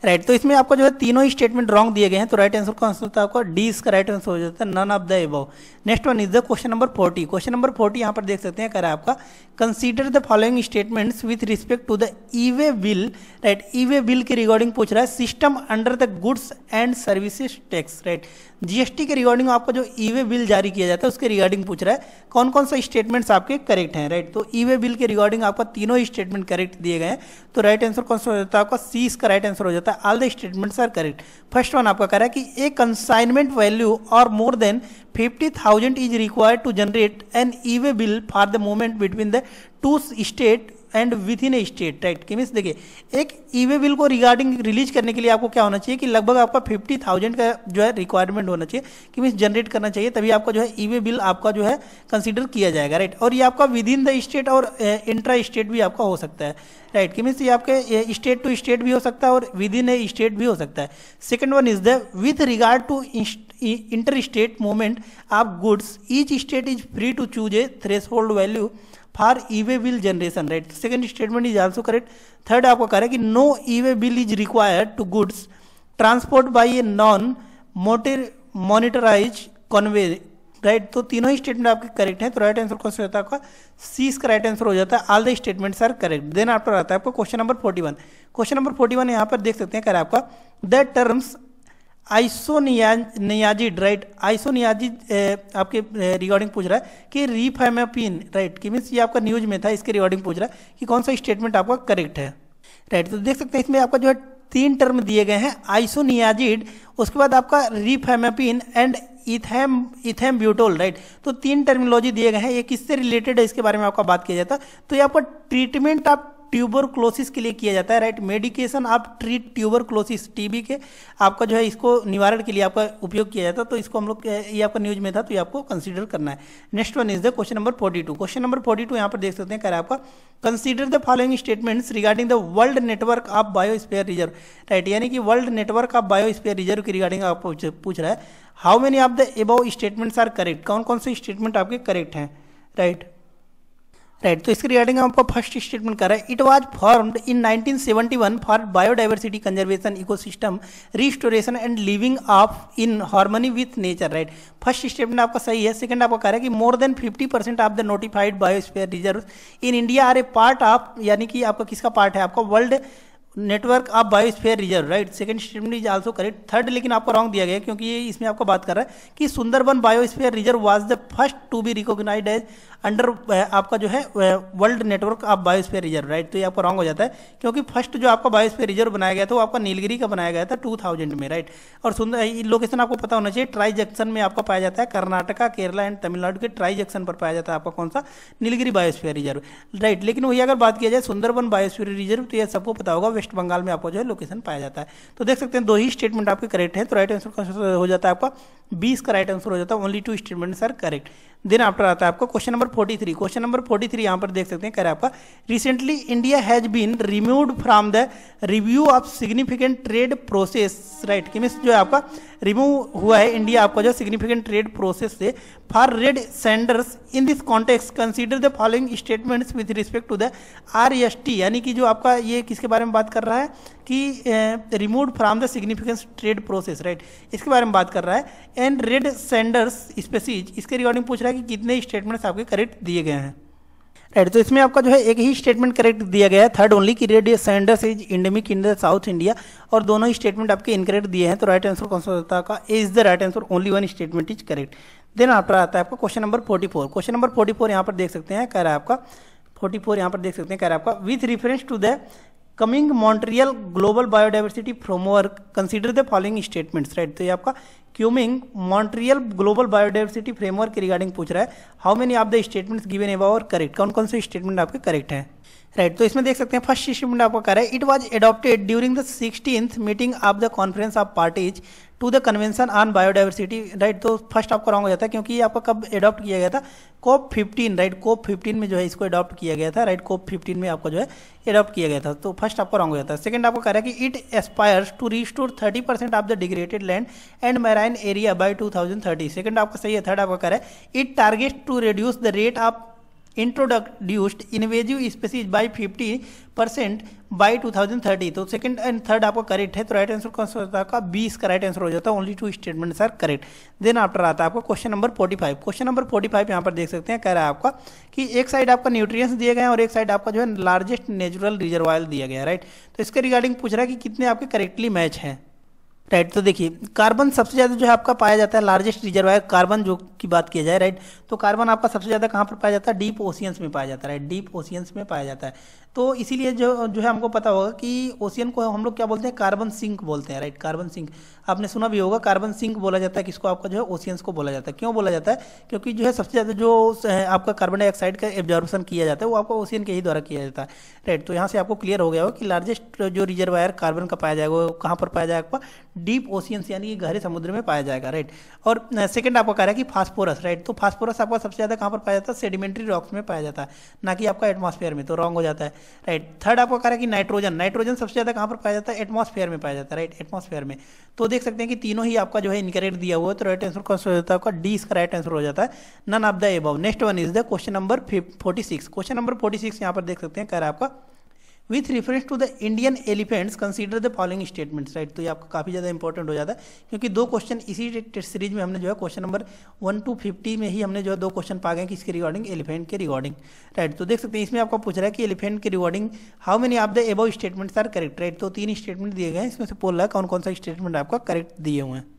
Speaker 1: right right, तो इसमें आपको जो है तीनों ही स्टेटमेंट रॉन्ग दिए गए हैं तो राइट आंसर कौन सा होता है आपका डी इसका राइट आंसर हो जाता है none of the above next one is the question number forty question number forty यहाँ पर देख सकते हैं करा आपका consider the following statements with respect to the E way bill right E way bill के रिगार्डिंग पूछ रहा है system under the goods and services tax right GST के रिगार्डिंग आपका जो ई वे बिल जारी किया जाता है उसके रिगार्डिंग पूछ रहा है कौन कौन सा स्टेटमेंट्स आपके करेक्ट हैं राइट तो ई वे बिल के रिगार्डिंग आपका तीनों ही स्टेटमेंट करेक्ट दिए गए हैं तो राइट आंसर कौन सा हो जाता है आपका सी इसका राइट आंसर हो जाता है all the statements are correct first one आपका कह रहा है कि a consignment value or more than fifty thousand is required to generate an E way bill for the movement between the two state and within a state right की means देखिए एक E way bill को regarding release करने के लिए आपको क्या होना चाहिए कि लगभग आपका फिफ्टी थाउजेंड का जो है रिक्वायरमेंट होना चाहिए कि मीन्स जनरेट करना चाहिए तभी आपका जो है ई वे बिल आपका जो है कंसिडर किया जाएगा राइट और ये आपका विद इन द स्टेट और इंट्रा स्टेट भी आपका हो सकता है राइट right, मीन्स ये आपके स्टेट टू स्टेट भी हो सकता है और विद इन ए स्टेट भी हो सकता है second one is the with regard to inter state movement of goods each state is free to choose a threshold value for e way bill generation right second statement is also correct third आपको कह रहा है कि no e way bill is required to goods transport by a non motor monetise convey right तो तीनों ही statement आपके correct हैं तो राइट आंसर कौन सा होता है आपका सी इसका राइट आंसर हो जाता है all the statements are correct then आपका रहता है आपका question number forty one question number forty one यहाँ पर देख सकते हैं करें आपका the terms isoniazid right isoniazid आपके रिगार्डिंग पूछ रहा है कि रिफेमापिन राइट कि मीन्स ये आपका न्यूज में था इसके रिगार्डिंग पूछ रहा है कि कौन सा स्टेटमेंट आपका करेक्ट है राइट तो देख सकते हैं इसमें आपका जो है तीन टर्म दिए गए हैं आइसोनियाजिड उसके बाद आपका रिफेमापिन एंड इथेम इथेम ब्यूटोल राइट तो तीन टर्मिनोलॉजी दिए गए हैं ये किससे रिलेटेड है इसके बारे में आपका बात किया जाता तो ये आपका ट्रीटमेंट आप ट्यूबरक्लोसिस के लिए किया जाता है राइट मेडिकेशन आप ट्रीट ट्यूबरक्लोसिस टीबी के आपका जो है इसको निवारण के लिए आपका उपयोग किया जाता है तो इसको हम लोग ये आपका न्यूज में था तो ये आपको कंसिडर करना है next one is the question number forty two question number forty two यहाँ पर देख सकते हैं कह रहा है आपका consider the following statements regarding the world network of biosphere reserve right यानी कि world network of biosphere reserve की रिगार्डिंग आप पूछ रहा है how many of the above statements are correct कौन कौन से स्टेटमेंट आपके करेक्ट हैं राइट right. राइट तो इसके रिगार्डिंग हम आपको फर्स्ट स्टेटमेंट कर रहे हैं it was formed in 1971 for biodiversity conservation ecosystem restoration and living of in harmony with nature right first statement आपका सही है सेकंड आपका कह रहा है कि more than 50 percent of the notified biosphere reserve in India are a part of यानी कि आपका किसका पार्ट है आपका world network of biosphere reserve right second statement is also correct third लेकिन आपको रॉन्ग दिया गया क्योंकि इसमें आपको बात कर रहा है कि Sundarban biosphere reserve was the first to be recognise as under आपका जो है world network of biosphere reserve right तो ये आपका रॉन्ग हो जाता है क्योंकि फर्स्ट जो आपका बायोस्फीयर रिजर्व बनाया गया था वो आपका नीलगिरी का बनाया गया था टू थाउजेंड में राइट और सुंदर लोकेशन आपको पता होना चाहिए ट्राई जंक्शन में आपका पाया जाता है कर्नाटका केरला एंड तमिलनाडु के ट्राई जंक्शन पर पाया जाता है आपका कौन सा नीलगिरी बायोस्फीयर रिजर्व राइट लेकिन वही अगर बात किया जाए सुंदरबन बायोस्फीयर रिजर्व तो यह सबको पता होगा वेस्ट बंगाल में आपको जो है लोकेशन पाया जाता है तो देख सकते हैं दो ही स्टेटमेंट आपके करेक्ट है तो राइट आंसर हो जाता है आपका बीस का राइट आंसर हो जाता है only two statement are correct then after आता है आपका question number forty three question number forty three यहाँ पर देख सकते हैं कह आपका recently India has been removed from the review of significant trade process right कि मीन्स जो है आपका रिमूव हुआ है इंडिया आपका जो सिग्निफिकेंट ट्रेड प्रोसेस से for red sanders in this context consider the following statements with respect to the R S T यानी कि जो आपका ये किसके बारे में बात कर रहा है कि remove from the significance trade process right इसके बारे में बात कर रहा है एंड रेड सेंडर्स स्पेसिज इसके रिगार्डिंग पूछ रहा है कि कितने स्टेटमेंट्स आपके करेक्ट दिए गए हैं राइट तो इसमें आपका जो है एक ही स्टेटमेंट करेक्ट दिया गया है थर्ड ओनली कि red sanders is endemic in the South India और दोनों ही स्टेटमेंट आपके इनकरेक्ट दिए हैं तो राइट आंसर कौन सा होता है is the right answer only one statement is correct then after आता है आपका question number forty four question number forty four यहाँ पर देख सकते हैं कह रहा है आपका फोर्टी फोर यहाँ पर देख सकते हैं कह रहा है आपका with reference to the Kunming Montreal global biodiversity framework consider the following statements right तो ये आपका Kunming Montreal global biodiversity framework के रिगार्डिंग पूछ रहा है how many of the statements given above are correct कौन कौन से स्टेटमेंट आपके करेक्ट हैं राइट right, तो इसमें देख सकते हैं फर्स्ट स्टेटमेंट आपका कह रहा है it was adopted during the sixteenth meeting of the conference of parties to the convention on biodiversity right तो फर्स्ट आपका रॉन्ग हो जाता है क्योंकि ये आपका कब एडॉप्ट किया गया था COP fifteen right COP fifteen में जो है इसको एडॉप्ट किया गया था राइट कोप फिफ्टीन में आपको जो है एडॉप्ट किया गया था तो फर्स्ट आपका रॉन्ग हो जाता है सेकंड आपको कह रहा है कि it aspires to restore thirty percent of the degraded land and marine area by two thousand thirty second आपका सही है थर्ड आपका कह रहा है it target to reduce the rate of introduced invasive species by fifty percent by two thousand thirty तो second and third आपका correct है तो राइट आंसर कौन सा होता है आपका बीस का राइट आंसर हो जाता है only two statements are correct then after आता है आपका question number forty five question number forty five यहाँ पर देख सकते हैं कह रहा है आपका कि एक साइड आपका न्यूट्रिएंट्स दिए गए हैं और एक साइड आपका जो है लार्जेस्ट नेचुरल रिजर्वाइल दिया गया है राइट तो इसके रिगार्डिंग पूछ रहा है कि कितने आपके करेक्टली मैच हैं राइट तो देखिए कार्बन सबसे ज़्यादा जो है आपका पाया जाता है लार्जेस्ट रिजर्वायर कार्बन जो की बात किया जाए राइट तो कार्बन आपका सबसे ज़्यादा कहाँ पर पाया जाता है डीप ओशियंस में पाया जाता है राइट डीप ओशियंस में पाया जाता है तो इसीलिए जो जो है हमको पता होगा कि ओशियन को हम लोग क्या बोलते हैं कार्बन सिंक बोलते हैं राइट कार्बन सिंक आपने सुना भी होगा कार्बन सिंक बोला जाता है किसको आपका जो है ओशियंस को बोला जाता है क्यों बोला जाता है क्योंकि जो है सबसे ज़्यादा जो आपका कार्बन डाइऑक्साइड का एब्जॉर्बेशन किया जाता है वो आपका ओशियन के ही द्वारा किया जाता है राइट तो यहाँ से आपको क्लियर हो गया होगा कि लार्जेस्ट जो रिजर्वायर कार्बन का पाया जाएगा वो कहाँ पर पाया जाएगा आपका डीप ओशियंस यानी कि गहरे समुद्र में पाया जाएगा राइट और सेकेंड आपका कह रहा है कि फास्फोरस राइट तो फास्फोरस आपका सबसे ज़्यादा कहाँ पर पाया जाता है सेडिमेंट्री रॉक्स में पाया जाता है ना कि आपका एटमोस्फेयर में तो रॉन्ग हो जाता है राइट थर्ड आपको कह रहा है कि नाइट्रोजन नाइट्रोजन सबसे ज़्यादा कहाँ पर पाया जाता है एटमॉस्फेयर में पाया जाता है राइट एटमॉस्फेयर में तो देख सकते हैं कि तीनों ही आपका जो है इनकरेक्ट दिया हुआ है तो राइट आंसर कौन सा हो जाता है आपका डी इसका राइट आंसर हो जाता है none of the above next one is the question number forty six question number forty six यहाँ पर देख सकते हैं कह रहा है आपका with reference to the Indian elephants consider the following statements right तो ये आपका काफ़ी ज़्यादा इंपॉर्टेंट हो जाता है क्योंकि दो क्वेश्चन इसी टेस्ट सीरीज में हमने जो है question number one to fifty में ही हमने जो है दो क्वेश्चन पा गए इसके रिगार्डिंग एलिफेंट के रिगार्डिंग राइट तो देख सकते हैं इसमें आपको पूछ रहा है कि एलिफेंट के regarding how many of the above statements are correct right तो तीन स्टेटमेंट दिए गए हैं इसमें से बोल रहा है कौन कौन सा स्टेटमेंट आपका करेक्ट दिए हुए हैं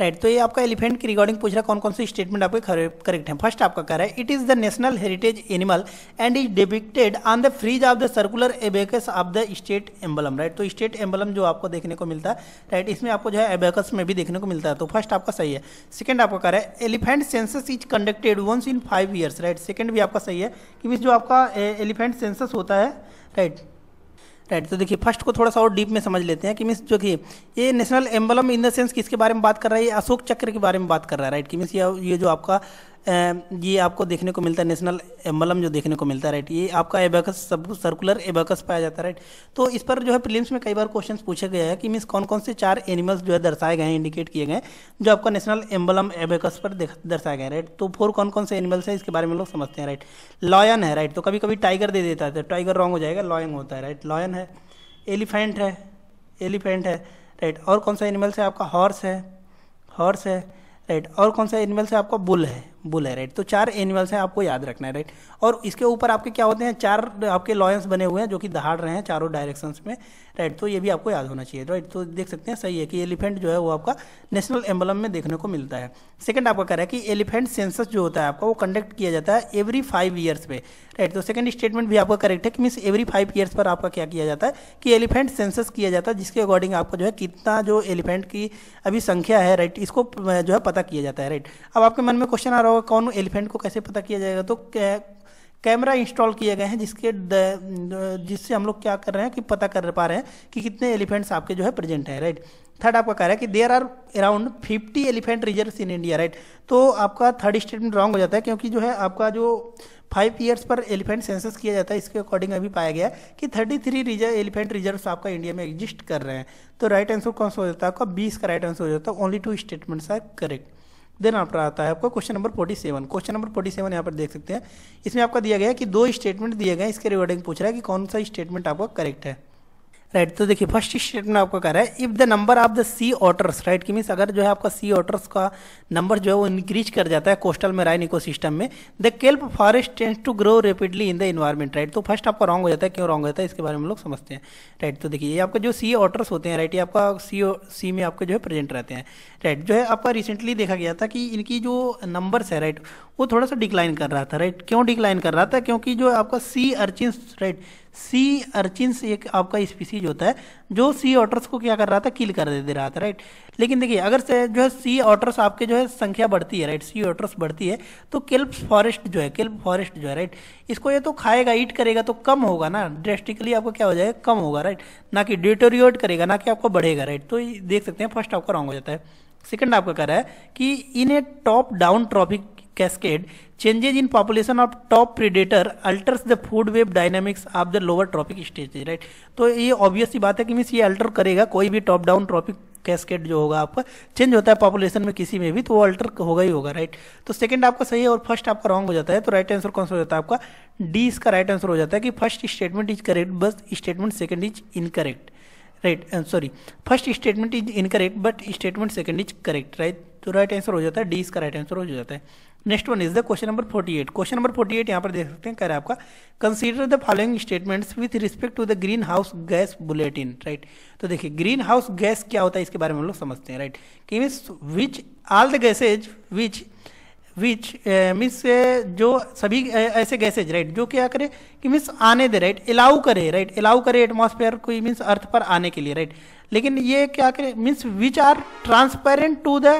Speaker 1: राइट तो ये आपका एलिफेंट की रिगार्डिंग पूछ रहा है कौन कौन से स्टेटमेंट आपके करेक्ट है फर्स्ट आपका कह रहा है it is the national heritage animal and is depicted on the frieze of the circular abacus of the state emblem right तो स्टेट एम्बलम जो आपको देखने को मिलता है राइट इसमें आपको जो है एबेकस में भी देखने को मिलता है तो फर्स्ट आपका सही है सेकेंड आपका कह रहा है elephant census is conducted once in five years right second भी आपका सही है कि जो आपका एलिफेंट सेंसस होता है राइट right. राइट तो देखिए फर्स्ट को थोड़ा सा और डीप में समझ लेते हैं कि मीन्स जो कि ये national emblem in the sense किसके बारे में बात कर रहा है ये अशोक चक्र के बारे में बात कर रहा है राइट कि मीन्स ये जो आपका ये आपको देखने को मिलता है नेशनल मलम जो देखने को मिलता है राइट ये आपका एबकस सब सर्कुलर एबकस पाया जाता है राइट तो इस पर जो है प्रीलिम्स में कई बार क्वेश्चन पूछे गए हैं कि मीन्स कौन कौन से चार एनिमल्स जो है दर्शाए गए हैं इंडिकेट किए गए जो आपका नेशनल एम्बलम एबकस पर दर्शाए गए राइट तो फोर कौन कौन से एनिमल्स है इसके बारे में लोग समझते हैं राइट लॉयन है राइट तो कभी कभी टाइगर दे देता है तो टाइगर रॉन्ग हो जाएगा लॉयन होता है राइट लॉयन है एलिफेंट है एलिफेंट है राइट और कौन सा एनिमल्स है आपका हॉर्स है हॉर्स है राइट और कौन सा एनिमल्स है आपका बुल है बुल है राइट तो चार एनिमल्स हैं आपको याद रखना है राइट और इसके ऊपर आपके क्या होते हैं चार आपके लॉयंस बने हुए हैं जो कि दहाड़ रहे हैं चारों डायरेक्शंस में राइट तो ये भी आपको याद होना चाहिए राइट तो देख सकते हैं सही है कि एलिफेंट जो है वो आपका नेशनल एम्बलम में देखने को मिलता है सेकंड आपका कह रहा है कि एलिफेंट सेंसस जो होता है आपका वो कंडक्ट किया जाता है एवरी फाइव ईयर्स पे राइट तो सेकंड स्टेटमेंट भी आपका करेक्ट है कि मीन्स एवरी फाइव ईयर्स पर आपका क्या किया जाता है कि एलिफेंट सेंसस किया जाता है जिसके अकॉर्डिंग आपका जो है कितना जो एलिफेंट की अभी संख्या है राइट इसको जो है पता किया जाता है राइट अब आपके मन में क्वेश्चन आ रहा होगा कौन एलिफेंट को कैसे पता किया जाएगा तो कैमरा इंस्टॉल किए गए हैं जिसके जिससे हम लोग क्या कर रहे हैं कि पता कर पा रहे हैं कि कितने एलिफेंट्स आपके जो है प्रेजेंट है राइट थर्ड आपका कह रहा है कि there are around 50 elephant reserve in India right तो आपका थर्ड स्टेटमेंट रॉन्ग हो जाता है क्योंकि जो है आपका जो फाइव ईयर्स पर एलिफेंट सेंसस किया जाता है इसके अकॉर्डिंग अभी पाया गया है कि thirty three reserve elephant reserve आपका इंडिया में एग्जिस्ट कर रहे हैं तो राइट आंसर कौन सा हो जाता है आपका बीस का राइट आंसर हो जाता है only two statements are correct then आपका आता है आपका question number forty seven question number forty seven यहाँ पर देख सकते हैं इसमें आपका दिया गया है कि दो स्टेटमेंट दिए गए इसके रिगार्डिंग पूछ रहा है कि कौन सा स्टेटमेंट आपका करेक्ट है राइट तो देखिए फर्स्ट स्टेटमेंट में आपका कह रहा है if the number of the sea otters right की मीन्स अगर जो है आपका सी ऑटर्स का नंबर जो है वो इंक्रीज कर जाता है कोस्टल मेराइन इको सिस्टम में the kelp forest tends to grow rapidly in the environment right तो फर्स्ट आपका रॉन्ग हो जाता है क्यों रॉन्ग हो जाता है इसके बारे में हम लोग समझते हैं राइट तो देखिए ये आपका जो सी ऑटर्स होते हैं राइट ये आपका सी सी में आपके जो है प्रेजेंट रहते हैं राइट जो है आपका रिसेंटली देखा गया था कि इनकी जो नंबर्स है राइट वो थोड़ा सा डिक्लाइन कर रहा था राइट क्यों डिक्लाइन कर रहा था क्योंकि जो आपका sea urchin right sea urchin एक आपका स्पीसीज होता है जो सी ऑटर्स को क्या कर रहा था किल कर दे रहा था राइट लेकिन देखिए अगर से जो है सी ऑटर्स आपके जो है संख्या बढ़ती है राइट सी ऑटर्स बढ़ती है तो केल्प फॉरेस्ट जो है केल्प फॉरेस्ट जो है राइट इसको ये तो खाएगा ईट करेगा तो कम होगा ना ड्रेस्टिकली आपको क्या हो जाएगा कम होगा राइट ना कि डिटोरियोट करेगा ना कि आपको बढ़ेगा राइट तो देख सकते हैं फर्स्ट आपका रॉन्ग हो जाता है सेकंड आपका कह रहा है कि in a top down trophic cascade, changes in population of top predator alters the food web dynamics of the lower trophic stages, right? तो ये ऑब्वियस सी बात है कि मीन्स ये अल्टर करेगा कोई भी टॉप डाउन ट्रॉपिक कैस्केट जो होगा आपका चेंज होता है पॉपुलेशन में किसी में भी तो वो अल्टर होगा ही होगा राइट तो सेकंड आपका सही है और फर्स्ट आपका रॉन्ग हो जाता है तो राइट आंसर कौन सा हो जाता है आपका डी इसका राइट आंसर हो जाता है कि फर्स्ट स्टेटमेंट इज करेक्ट बस statement second is incorrect right sorry first statement is incorrect but statement second is correct right तो राइट आंसर हो जाता है डी इसका राइट आंसर हो जाता है next one is the question number 48 question number 48 यहाँ पर देख सकते हैं कह रहा है आपका consider the following statements with respect to the greenhouse gas bulletin right तो देखिए ग्रीन हाउस गैस क्या होता है इसके बारे में हम लोग समझते हैं राइट कि means which all the gases which which means जो सभी uh, ऐसे गैसेज राइट जो क्या करे कि मीन्स आने दे राइट अलाउ करे राइट अलाउ करे एटमोसफेयर को मीन्स अर्थ पर आने के लिए राइट लेकिन ये क्या करे means which are transparent to the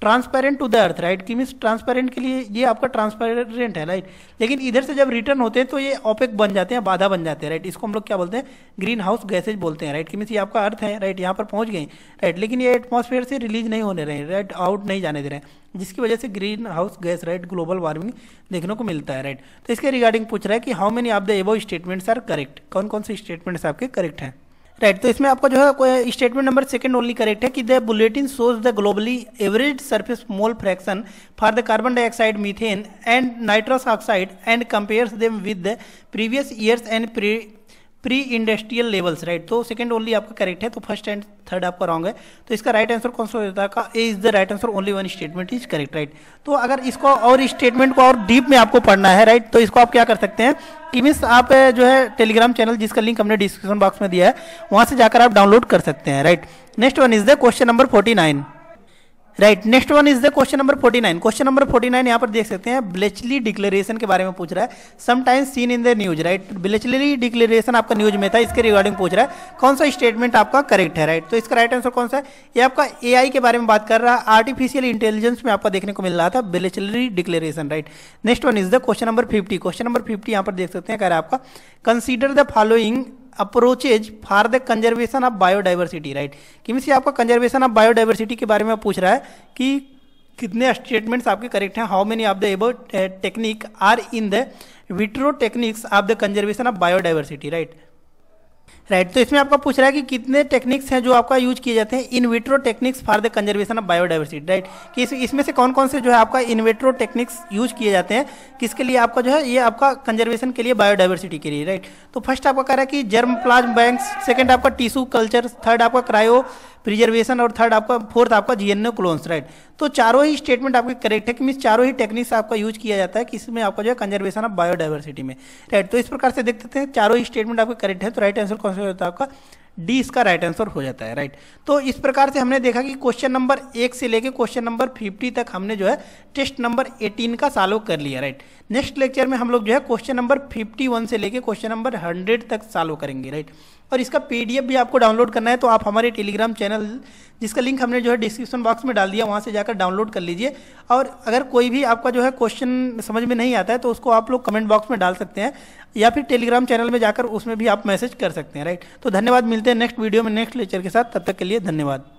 Speaker 1: transparent to the earth right की मीन्स ट्रांसपेरेंट के लिए ये आपका ट्रांसपेरेंट है राइट लेकिन इधर से जब रिटर्न होते हैं तो ये ऑपेक बन जाते हैं बाधा बन जाते हैं राइट इसको हम लोग क्या बोलते हैं ग्रीन हाउस गैसेज बोलते हैं राइट की मीन्स ये आपका अर्थ है राइट यहाँ पर पहुँच गए राइट लेकिन ये एटमोसफेयर से रिलीज नहीं होने रहे राइट आउट नहीं जाने दे रहे हैं जिसकी वजह से greenhouse gas right global warming देखने को मिलता है राइट तो इसके रिगार्डिंग पूछ रहा है कि how many of the above statements are correct कौन कौन से स्टेटमेंट्स आपके करेक्ट हैं राइट तो इसमें आपका जो है statement number second only correct है कि the bulletin shows the globally average surface mole fraction for the carbon dioxide methane and nitrous oxide and compares them with the previous years and pre industrial levels right तो second only आपका correct है तो first and third आपका wrong है तो इसका right answer कौन सा हो जाता है A is the right answer only one statement is correct right तो अगर इसको और इस स्टेटमेंट को और डीप में आपको पढ़ना है राइट right? तो इसको आप क्या कर सकते हैं कि मीन्स आप जो है टेलीग्राम चैनल जिसका लिंक हमने डिस्क्रिप्शन बॉक्स में दिया है वहाँ से जाकर आप डाउनलोड कर सकते हैं right next one is the question number forty nine right next one is the question number 49 question number 49 यहाँ पर देख सकते हैं ब्लेचली डिक्लेरेशन के बारे में पूछ रहा है sometimes seen in the news right Bletchley declaration आपका न्यूज में था इसके रिगार्डिंग पूछ रहा है कौन सा स्टेटमेंट आपका करेक्ट है राइट right? तो इसका राइट आंसर कौन सा है ये आपका ए के बारे में बात कर रहा है आर्टिफिशियल इंटेलिजेंस में आपका देखने को मिल रहा था Bletchley declaration right next one is the question number fifty question number fifty यहाँ पर देख सकते हैं कह रहा है आपका consider the following approaches for the conservation of biodiversity right किमी से आपका कंजर्वेशन ऑफ बायोडाइवर्सिटी के बारे में पूछ रहा है कि कितने स्टेटमेंट्स आपके करेक्ट हैं how many of the above technique are in the vitro techniques of the conservation of biodiversity right right तो इसमें आपका पूछ रहा है कि कितने टेक्निक्स हैं जो आपका यूज किए जाते हैं in vitro techniques for the conservation of biodiversity right कि इस, इसमें से कौन कौन से जो है आपका इन्वेट्रो टेक्निक्स यूज किए जाते हैं किसके लिए आपका जो है ये आपका कंजर्वेशन के लिए बायोडाइवर्सिटी के लिए राइट तो फर्स्ट आपका कह रहा है कि जर्म प्लाज्म बैंक सेकेंड आपका टिश्यू कल्चर थर्ड आपका क्रायो प्रिजर्वेशन और थर्ड आपका फोर्थ आपका जी एन क्लोन्स राइट तो चारों ही स्टेटमेंट आपके करेक्ट है कि मीन चारों ही टेक्निक्स आपका यूज किया जाता है कि इसमें आपका जो है कंजर्वेशन ऑफ बायोडाइवर्सिटी में राइट तो इस प्रकार से देख सकते हैं चारों ही स्टेटमेंट आपके करेक्ट है तो राइट आंसर कौन सा होता है आपका डी इसका राइट आंसर हो जाता है राइट तो इस प्रकार से हमने देखा कि क्वेश्चन नंबर एक से लेकर क्वेश्चन नंबर फिफ्टी तक हमने जो है टेस्ट नंबर एटीन का सॉल्व कर लिया राइट नेक्स्ट लेक्चर में हम लोग जो है क्वेश्चन नंबर फिफ्टी वन से लेकर क्वेश्चन नंबर हंड्रेड तक सॉल्व करेंगे राइट और इसका पी भी आपको डाउनलोड करना है तो आप हमारे टेलीग्राम चैनल जिसका लिंक हमने जो है डिस्क्रिप्शन बॉक्स में डाल दिया वहाँ से जाकर डाउनलोड कर लीजिए और अगर कोई भी आपका जो है क्वेश्चन समझ में नहीं आता है तो उसको आप लोग कमेंट बॉक्स में डाल सकते हैं या फिर टेलीग्राम चैनल में जाकर उसमें भी आप मैसेज कर सकते हैं राइट तो धन्यवाद मिलते हैं नेक्स्ट वीडियो में नेक्स्ट लेक्चर के साथ तब तक के लिए धन्यवाद